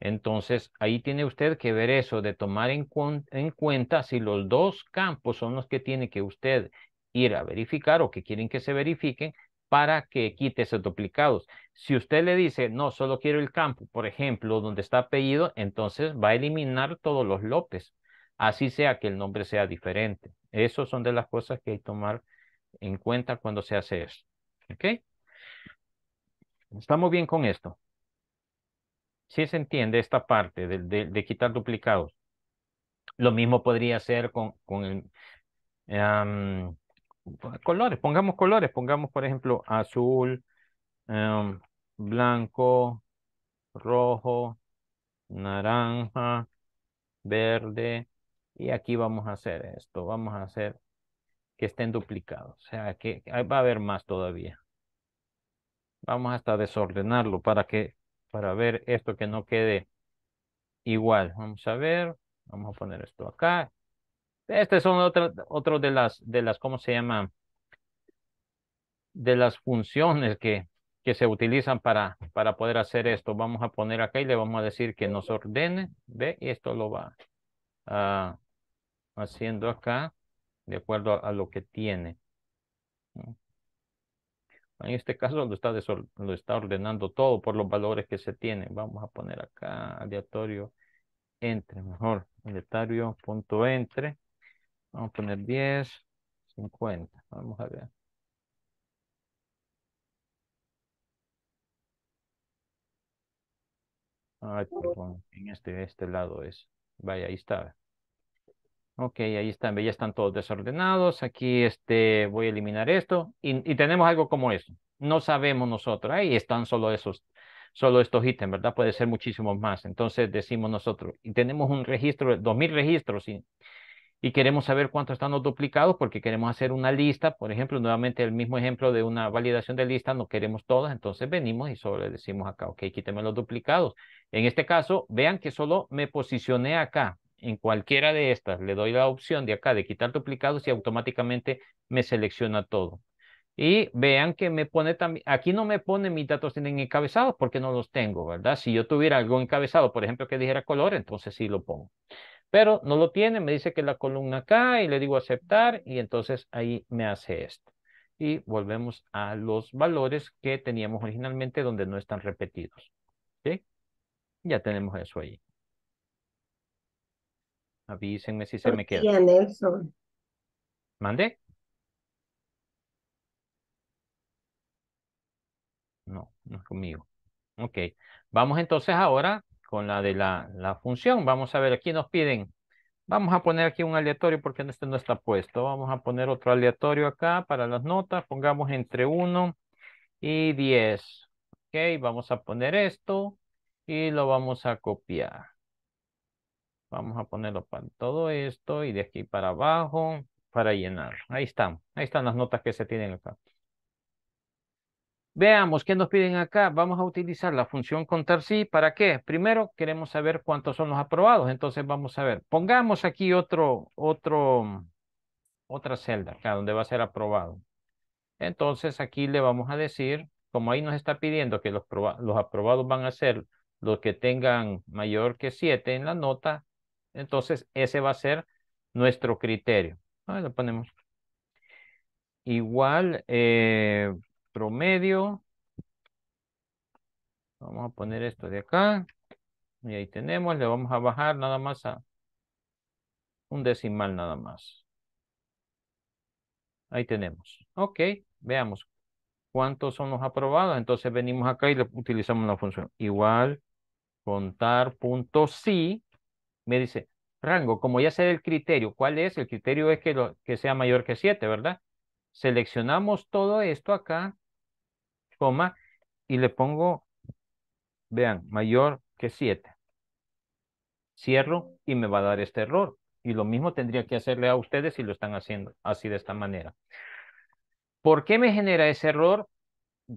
Entonces, ahí tiene usted que ver eso, de tomar en cuenta si los dos campos son los que tiene que usted ir a verificar o que quieren que se verifiquen para que quite esos duplicados. Si usted le dice, no, solo quiero el campo, por ejemplo, donde está apellido, entonces va a eliminar todos los López, así sea que el nombre sea diferente. eso son de las cosas que hay que tomar en cuenta cuando se hace eso. ¿Ok? ¿Estamos bien con esto? Si ¿Sí se entiende esta parte de, quitar duplicados. Lo mismo podría ser con, con el colores, pongamos colores, pongamos por ejemplo azul, em, blanco, rojo, naranja, verde. Y aquí vamos a hacer esto, vamos a hacer que estén duplicados. O sea, que va a haber más todavía. Vamos hasta desordenarlo para que, para ver esto que no quede igual. Vamos a ver, vamos a poner esto acá, este es otro, de las, de las, ¿cómo se llama? De las funciones que, que se utilizan para, para poder hacer esto. Vamos a poner acá y le vamos a decir que nos ordene, ¿ve? Y esto lo va ah, haciendo acá de acuerdo a, lo que tiene. En este caso lo está, lo está ordenando todo por los valores que se tienen. Vamos a poner acá aleatorio entre, mejor, aleatorio Vamos a poner 10, 50. Vamos a ver. Uh. En este, este lado es. Vaya, ahí está. Ok, ahí están. Ya están todos desordenados. Aquí este, voy a eliminar esto. Y, y tenemos algo como eso. No sabemos nosotros. Ahí están solo esos solo estos ítems, ¿verdad? Puede ser muchísimos más. Entonces decimos nosotros, y tenemos un registro, 2.000 registros, y y queremos saber cuántos están los duplicados porque queremos hacer una lista, por ejemplo, nuevamente el mismo ejemplo de una validación de lista, no queremos todas, entonces venimos y solo le decimos acá, ok, quíteme los duplicados. En este caso, vean que solo me posicioné acá, en cualquiera de estas, le doy la opción de acá de quitar duplicados y automáticamente me selecciona todo. Y vean que me pone también, aquí no me pone mis datos tienen encabezados porque no los tengo, ¿verdad? Si yo tuviera algo encabezado, por ejemplo, que dijera color, entonces sí lo pongo pero no lo tiene, me dice que la columna acá y le digo aceptar y entonces ahí me hace esto. Y volvemos a los valores que teníamos originalmente donde no están repetidos. ¿Sí? Ya tenemos eso ahí. Avísenme si se me queda. eso? ¿Mande? No, no es conmigo. Ok, vamos entonces ahora con la de la, función. Vamos a ver, aquí nos piden Vamos a poner aquí un aleatorio porque este no está puesto. Vamos a poner otro aleatorio acá para las notas. Pongamos entre 1 y 10. Ok, vamos a poner esto y lo vamos a copiar. Vamos a ponerlo para todo esto y de aquí para abajo para llenar. Ahí están. Ahí están las notas que se tienen acá. Veamos qué nos piden acá. Vamos a utilizar la función contar sí. ¿Para qué? Primero queremos saber cuántos son los aprobados. Entonces vamos a ver. Pongamos aquí otro, otro, otra celda acá donde va a ser aprobado. Entonces aquí le vamos a decir, como ahí nos está pidiendo que los, los aprobados van a ser los que tengan mayor que 7 en la nota, entonces ese va a ser nuestro criterio. Ahí lo ponemos. Igual, eh, promedio. Vamos a poner esto de acá. Y ahí tenemos, le vamos a bajar nada más a un decimal nada más. Ahí tenemos. Ok, veamos cuántos son los aprobados. Entonces venimos acá y le utilizamos la función. Igual, contar punto sí. Me dice, rango, como ya sé el criterio, ¿cuál es? El criterio es que, que sea mayor que 7, ¿verdad? Seleccionamos todo esto acá coma, y le pongo, vean, mayor que 7. Cierro y me va a dar este error. Y lo mismo tendría que hacerle a ustedes si lo están haciendo así de esta manera. ¿Por qué me genera ese error?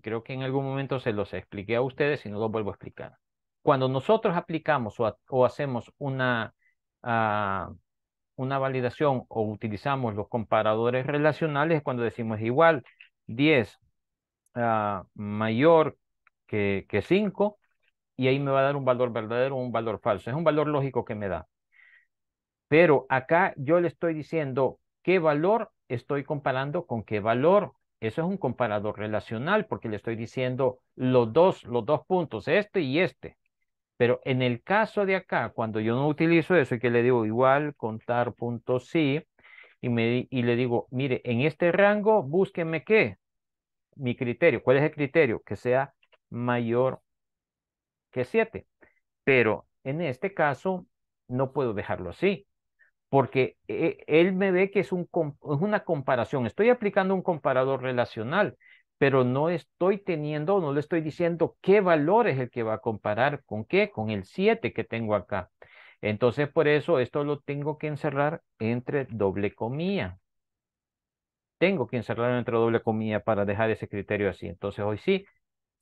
Creo que en algún momento se los expliqué a ustedes y no lo vuelvo a explicar. Cuando nosotros aplicamos o, hacemos una, ah, una validación o utilizamos los comparadores relacionales, cuando decimos igual 10 mayor que, que 5 y ahí me va a dar un valor verdadero o un valor falso. Es un valor lógico que me da. Pero acá yo le estoy diciendo qué valor estoy comparando con qué valor. Eso es un comparador relacional porque le estoy diciendo los dos, los dos puntos, este y este. Pero en el caso de acá, cuando yo no utilizo eso y que le digo igual contar punto sí y, me, y le digo, mire, en este rango búsqueme qué, mi criterio, ¿cuál es el criterio? Que sea mayor que 7. Pero en este caso no puedo dejarlo así, porque e, él me ve que es, un, es una comparación. Estoy aplicando un comparador relacional, pero no estoy teniendo, no le estoy diciendo qué valor es el que va a comparar, con qué, con el 7 que tengo acá. Entonces, por eso esto lo tengo que encerrar entre doble comilla tengo que encerrarlo entre doble comilla para dejar ese criterio así. Entonces hoy sí,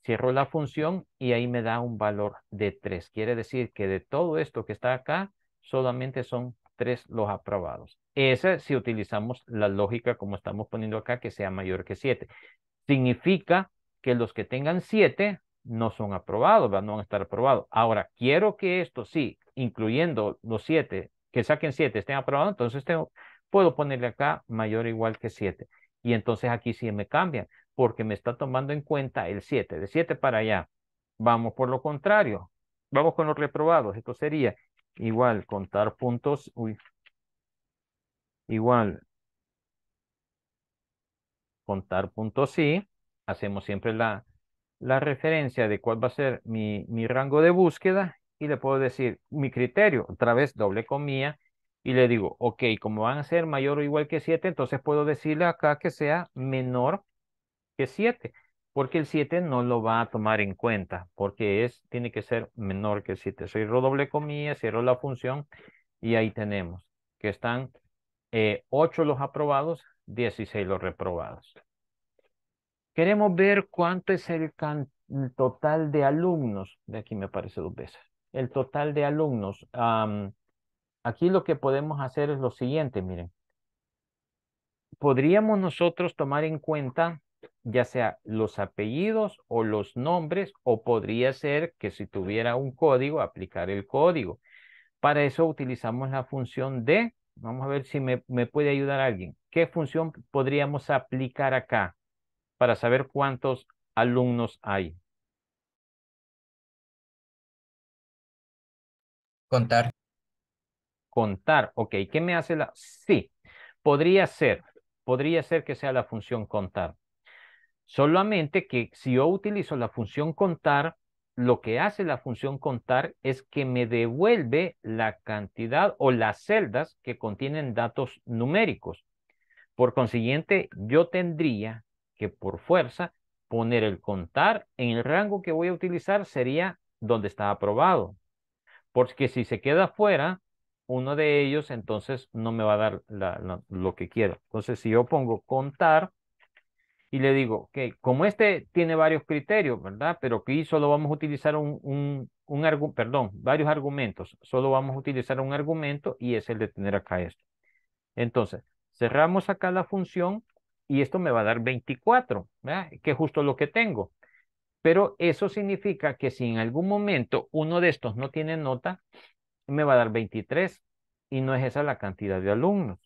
cierro la función y ahí me da un valor de 3. Quiere decir que de todo esto que está acá, solamente son 3 los aprobados. Ese si utilizamos la lógica como estamos poniendo acá, que sea mayor que 7. Significa que los que tengan 7 no son aprobados, no van a estar aprobados. Ahora, quiero que esto sí, incluyendo los 7, que saquen 7, estén aprobados, entonces tengo, puedo ponerle acá mayor o igual que 7. Y entonces aquí sí me cambia. porque me está tomando en cuenta el 7, de 7 para allá. Vamos por lo contrario, vamos con los reprobados. Esto sería igual contar puntos, igual contar puntos sí. Hacemos siempre la, la referencia de cuál va a ser mi, mi rango de búsqueda y le puedo decir mi criterio, otra vez doble comilla, y le digo, ok, como van a ser mayor o igual que 7, entonces puedo decirle acá que sea menor que 7, porque el 7 no lo va a tomar en cuenta, porque es, tiene que ser menor que 7. Cierro doble comilla, cierro la función y ahí tenemos que están 8 eh, los aprobados, 16 los reprobados. Queremos ver cuánto es el, total de alumnos, de aquí me aparece dos veces, el total de alumnos. Aquí lo que podemos hacer es lo siguiente, miren. Podríamos nosotros tomar en cuenta ya sea los apellidos o los nombres, o podría ser que si tuviera un código, aplicar el código. Para eso utilizamos la función de, vamos a ver si me, puede ayudar alguien. ¿Qué función podríamos aplicar acá para saber cuántos alumnos hay? Contar contar. Ok, ¿qué me hace la...? Sí, podría ser, podría ser que sea la función contar. Solamente que si yo utilizo la función contar, lo que hace la función contar es que me devuelve la cantidad o las celdas que contienen datos numéricos. Por consiguiente, yo tendría que por fuerza poner el contar en el rango que voy a utilizar sería donde está aprobado. Porque si se queda fuera, uno de ellos entonces no me va a dar lo que quiero. Entonces, si yo pongo contar y le digo, que como este tiene varios criterios, ¿verdad? Pero aquí solo vamos a utilizar un, un, perdón, varios argumentos. Solo vamos a utilizar un argumento y es el de tener acá esto. Entonces, cerramos acá la función y esto me va a dar 24, ¿verdad? que es justo lo que tengo. Pero eso significa que si en algún momento uno de estos no tiene nota, me va a dar 23 y no es esa la cantidad de alumnos.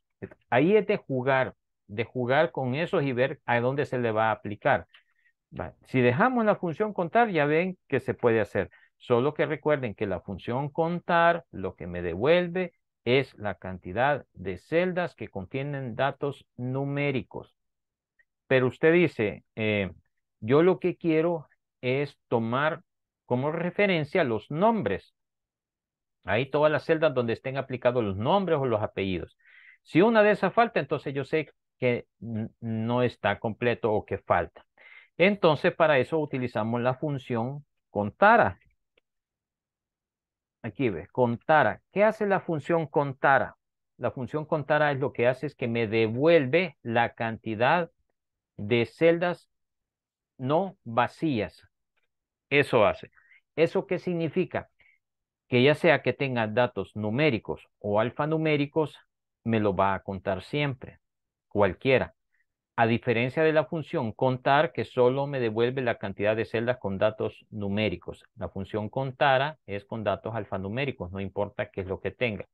Ahí es de jugar, de jugar con esos y ver a dónde se le va a aplicar. Si dejamos la función contar, ya ven que se puede hacer. Solo que recuerden que la función contar lo que me devuelve es la cantidad de celdas que contienen datos numéricos. Pero usted dice, eh, yo lo que quiero es tomar como referencia los nombres. Ahí todas las celdas donde estén aplicados los nombres o los apellidos. Si una de esas falta, entonces yo sé que no está completo o que falta. Entonces, para eso utilizamos la función contara. Aquí ves, contara. ¿Qué hace la función contara? La función contara es lo que hace es que me devuelve la cantidad de celdas no vacías. Eso hace. ¿Eso qué significa? que ya sea que tenga datos numéricos o alfanuméricos, me lo va a contar siempre, cualquiera. A diferencia de la función contar, que solo me devuelve la cantidad de celdas con datos numéricos. La función contara es con datos alfanuméricos, no importa qué es lo que tenga.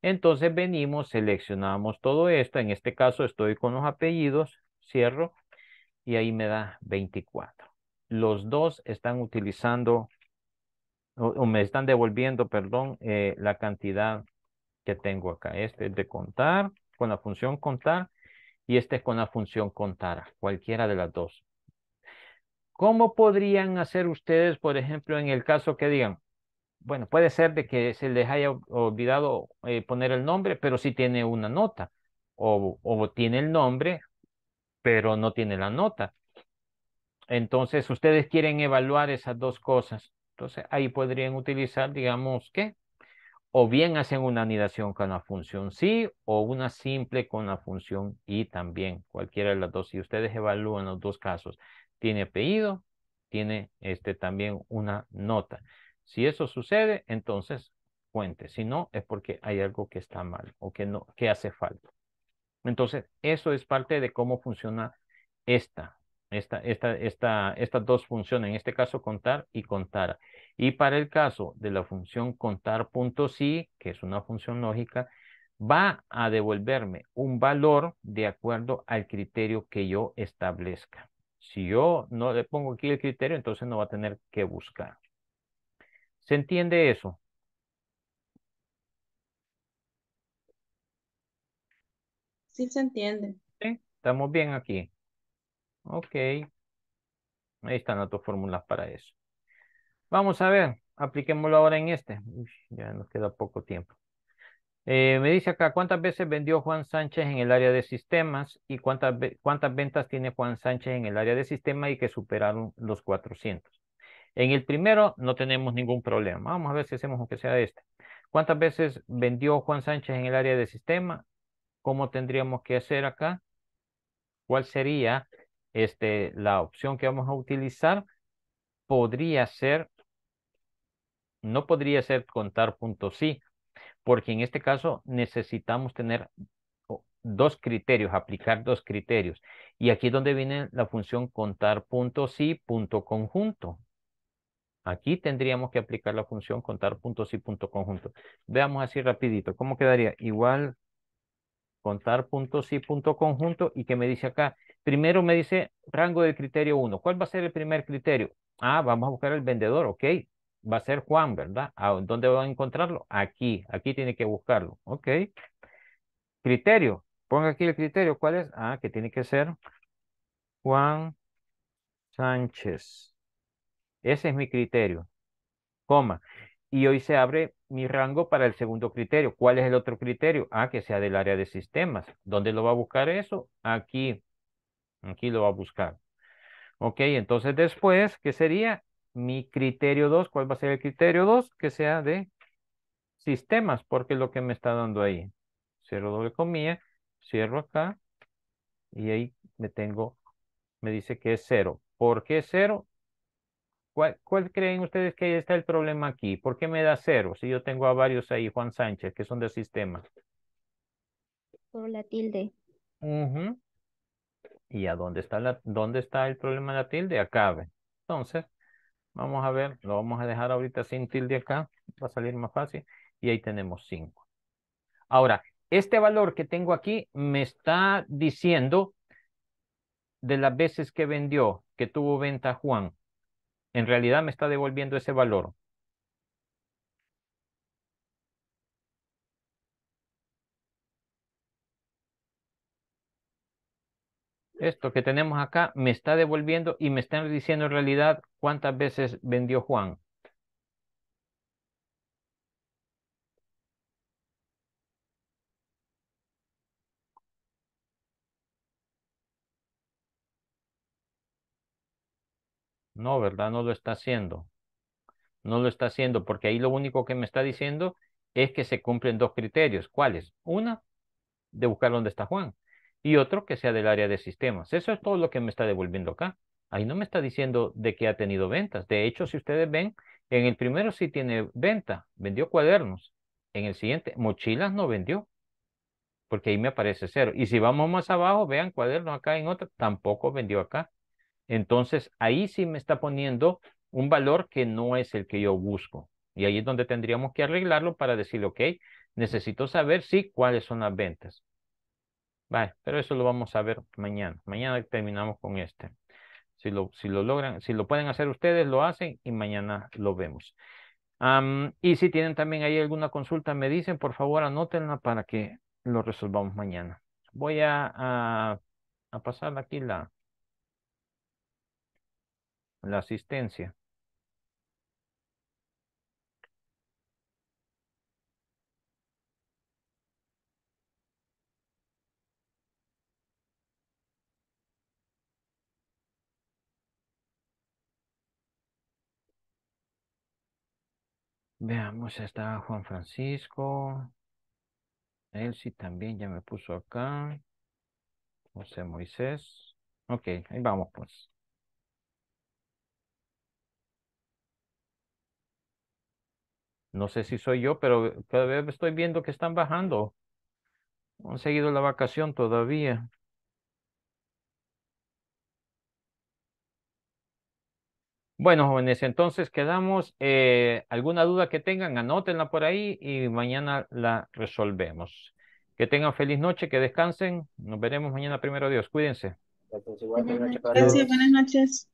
Entonces venimos, seleccionamos todo esto. En este caso estoy con los apellidos, cierro, y ahí me da 24. Los dos están utilizando o, me están devolviendo, perdón, eh, la cantidad que tengo acá. Este es de contar, con la función contar, y este es con la función contar, cualquiera de las dos. ¿Cómo podrían hacer ustedes, por ejemplo, en el caso que digan, bueno, puede ser de que se les haya olvidado eh, poner el nombre, pero sí tiene una nota, o, o tiene el nombre, pero no tiene la nota. Entonces, ustedes quieren evaluar esas dos cosas. Entonces ahí podrían utilizar, digamos, que o bien hacen una anidación con la función sí o una simple con la función y también, cualquiera de las dos. Si ustedes evalúan los dos casos, tiene apellido, tiene este, también una nota. Si eso sucede, entonces cuente. Si no, es porque hay algo que está mal o que, no, que hace falta. Entonces, eso es parte de cómo funciona esta esta, esta, esta, estas dos funciones, en este caso contar y contar. Y para el caso de la función contar.si, que es una función lógica, va a devolverme un valor de acuerdo al criterio que yo establezca. Si yo no le pongo aquí el criterio, entonces no va a tener que buscar. ¿Se entiende eso? Sí, se entiende. Estamos bien aquí. Ok. Ahí están las dos fórmulas para eso. Vamos a ver, apliquémoslo ahora en este. ya nos queda poco tiempo. Eh, me dice acá, ¿cuántas veces vendió Juan Sánchez en el área de sistemas y cuántas, cuántas ventas tiene Juan Sánchez en el área de sistemas y que superaron los 400? En el primero no tenemos ningún problema. Vamos a ver si hacemos aunque sea este. ¿Cuántas veces vendió Juan Sánchez en el área de sistema? ¿Cómo tendríamos que hacer acá? ¿Cuál sería este, la opción que vamos a utilizar podría ser, no podría ser contar sí, porque en este caso necesitamos tener dos criterios, aplicar dos criterios. Y aquí es donde viene la función contar punto sí, punto conjunto. Aquí tendríamos que aplicar la función contar punto sí, punto conjunto. Veamos así rapidito, ¿cómo quedaría? Igual contar punto punto conjunto, y que me dice acá, Primero me dice rango de criterio 1. ¿Cuál va a ser el primer criterio? Ah, vamos a buscar el vendedor, ok. Va a ser Juan, ¿verdad? Ah, ¿Dónde va a encontrarlo? Aquí, aquí tiene que buscarlo, ok. Criterio, ponga aquí el criterio, ¿cuál es? Ah, que tiene que ser Juan Sánchez. Ese es mi criterio, coma. Y hoy se abre mi rango para el segundo criterio. ¿Cuál es el otro criterio? Ah, que sea del área de sistemas. ¿Dónde lo va a buscar eso? Aquí, Aquí lo va a buscar. Ok, entonces después, ¿qué sería? Mi criterio 2, ¿cuál va a ser el criterio 2? Que sea de sistemas, porque es lo que me está dando ahí. Cierro doble comilla, cierro acá, y ahí me tengo, me dice que es cero. ¿Por qué cero? ¿Cuál, creen ustedes que está el problema aquí? ¿Por qué me da cero? si yo tengo a varios ahí, Juan Sánchez, que son de sistemas? Por la tilde. Ajá y a dónde está, dónde está el problema de la tilde, acabe. Entonces, vamos a ver, lo vamos a dejar ahorita sin tilde acá, va a salir más fácil, y ahí tenemos 5. Ahora, este valor que tengo aquí me está diciendo de las veces que vendió, que tuvo venta Juan. En realidad me está devolviendo ese valor. esto que tenemos acá me está devolviendo y me están diciendo en realidad cuántas veces vendió Juan. No, ¿verdad? No lo está haciendo. No lo está haciendo porque ahí lo único que me está diciendo es que se cumplen dos criterios. ¿Cuáles? Una, de buscar dónde está Juan y otro que sea del área de sistemas. Eso es todo lo que me está devolviendo acá. Ahí no me está diciendo de que ha tenido ventas. De hecho, si ustedes ven, en el primero sí tiene venta, vendió cuadernos. En el siguiente, mochilas no vendió, porque ahí me aparece cero. Y si vamos más abajo, vean cuadernos acá en otro, tampoco vendió acá. Entonces, ahí sí me está poniendo un valor que no es el que yo busco. Y ahí es donde tendríamos que arreglarlo para decir, ok, necesito saber, sí, cuáles son las ventas. Vale, pero eso lo vamos a ver mañana. Mañana terminamos con este. Si lo, si lo logran, si lo pueden hacer ustedes, lo hacen y mañana lo vemos. y si tienen también ahí alguna consulta, me dicen, por favor, anótenla para que lo resolvamos mañana. Voy a, a, a pasar aquí la, la asistencia. Veamos, está Juan Francisco. Elsie también ya me puso acá. José Moisés. Ok, ahí vamos pues. No sé si soy yo, pero cada estoy viendo que están bajando. han seguido la vacación todavía. Bueno, jóvenes, entonces quedamos. Eh, alguna duda que tengan, anótenla por ahí y mañana la resolvemos. Que tengan feliz noche, que descansen. Nos veremos mañana primero, Dios. Cuídense. Gracias, buenas noches.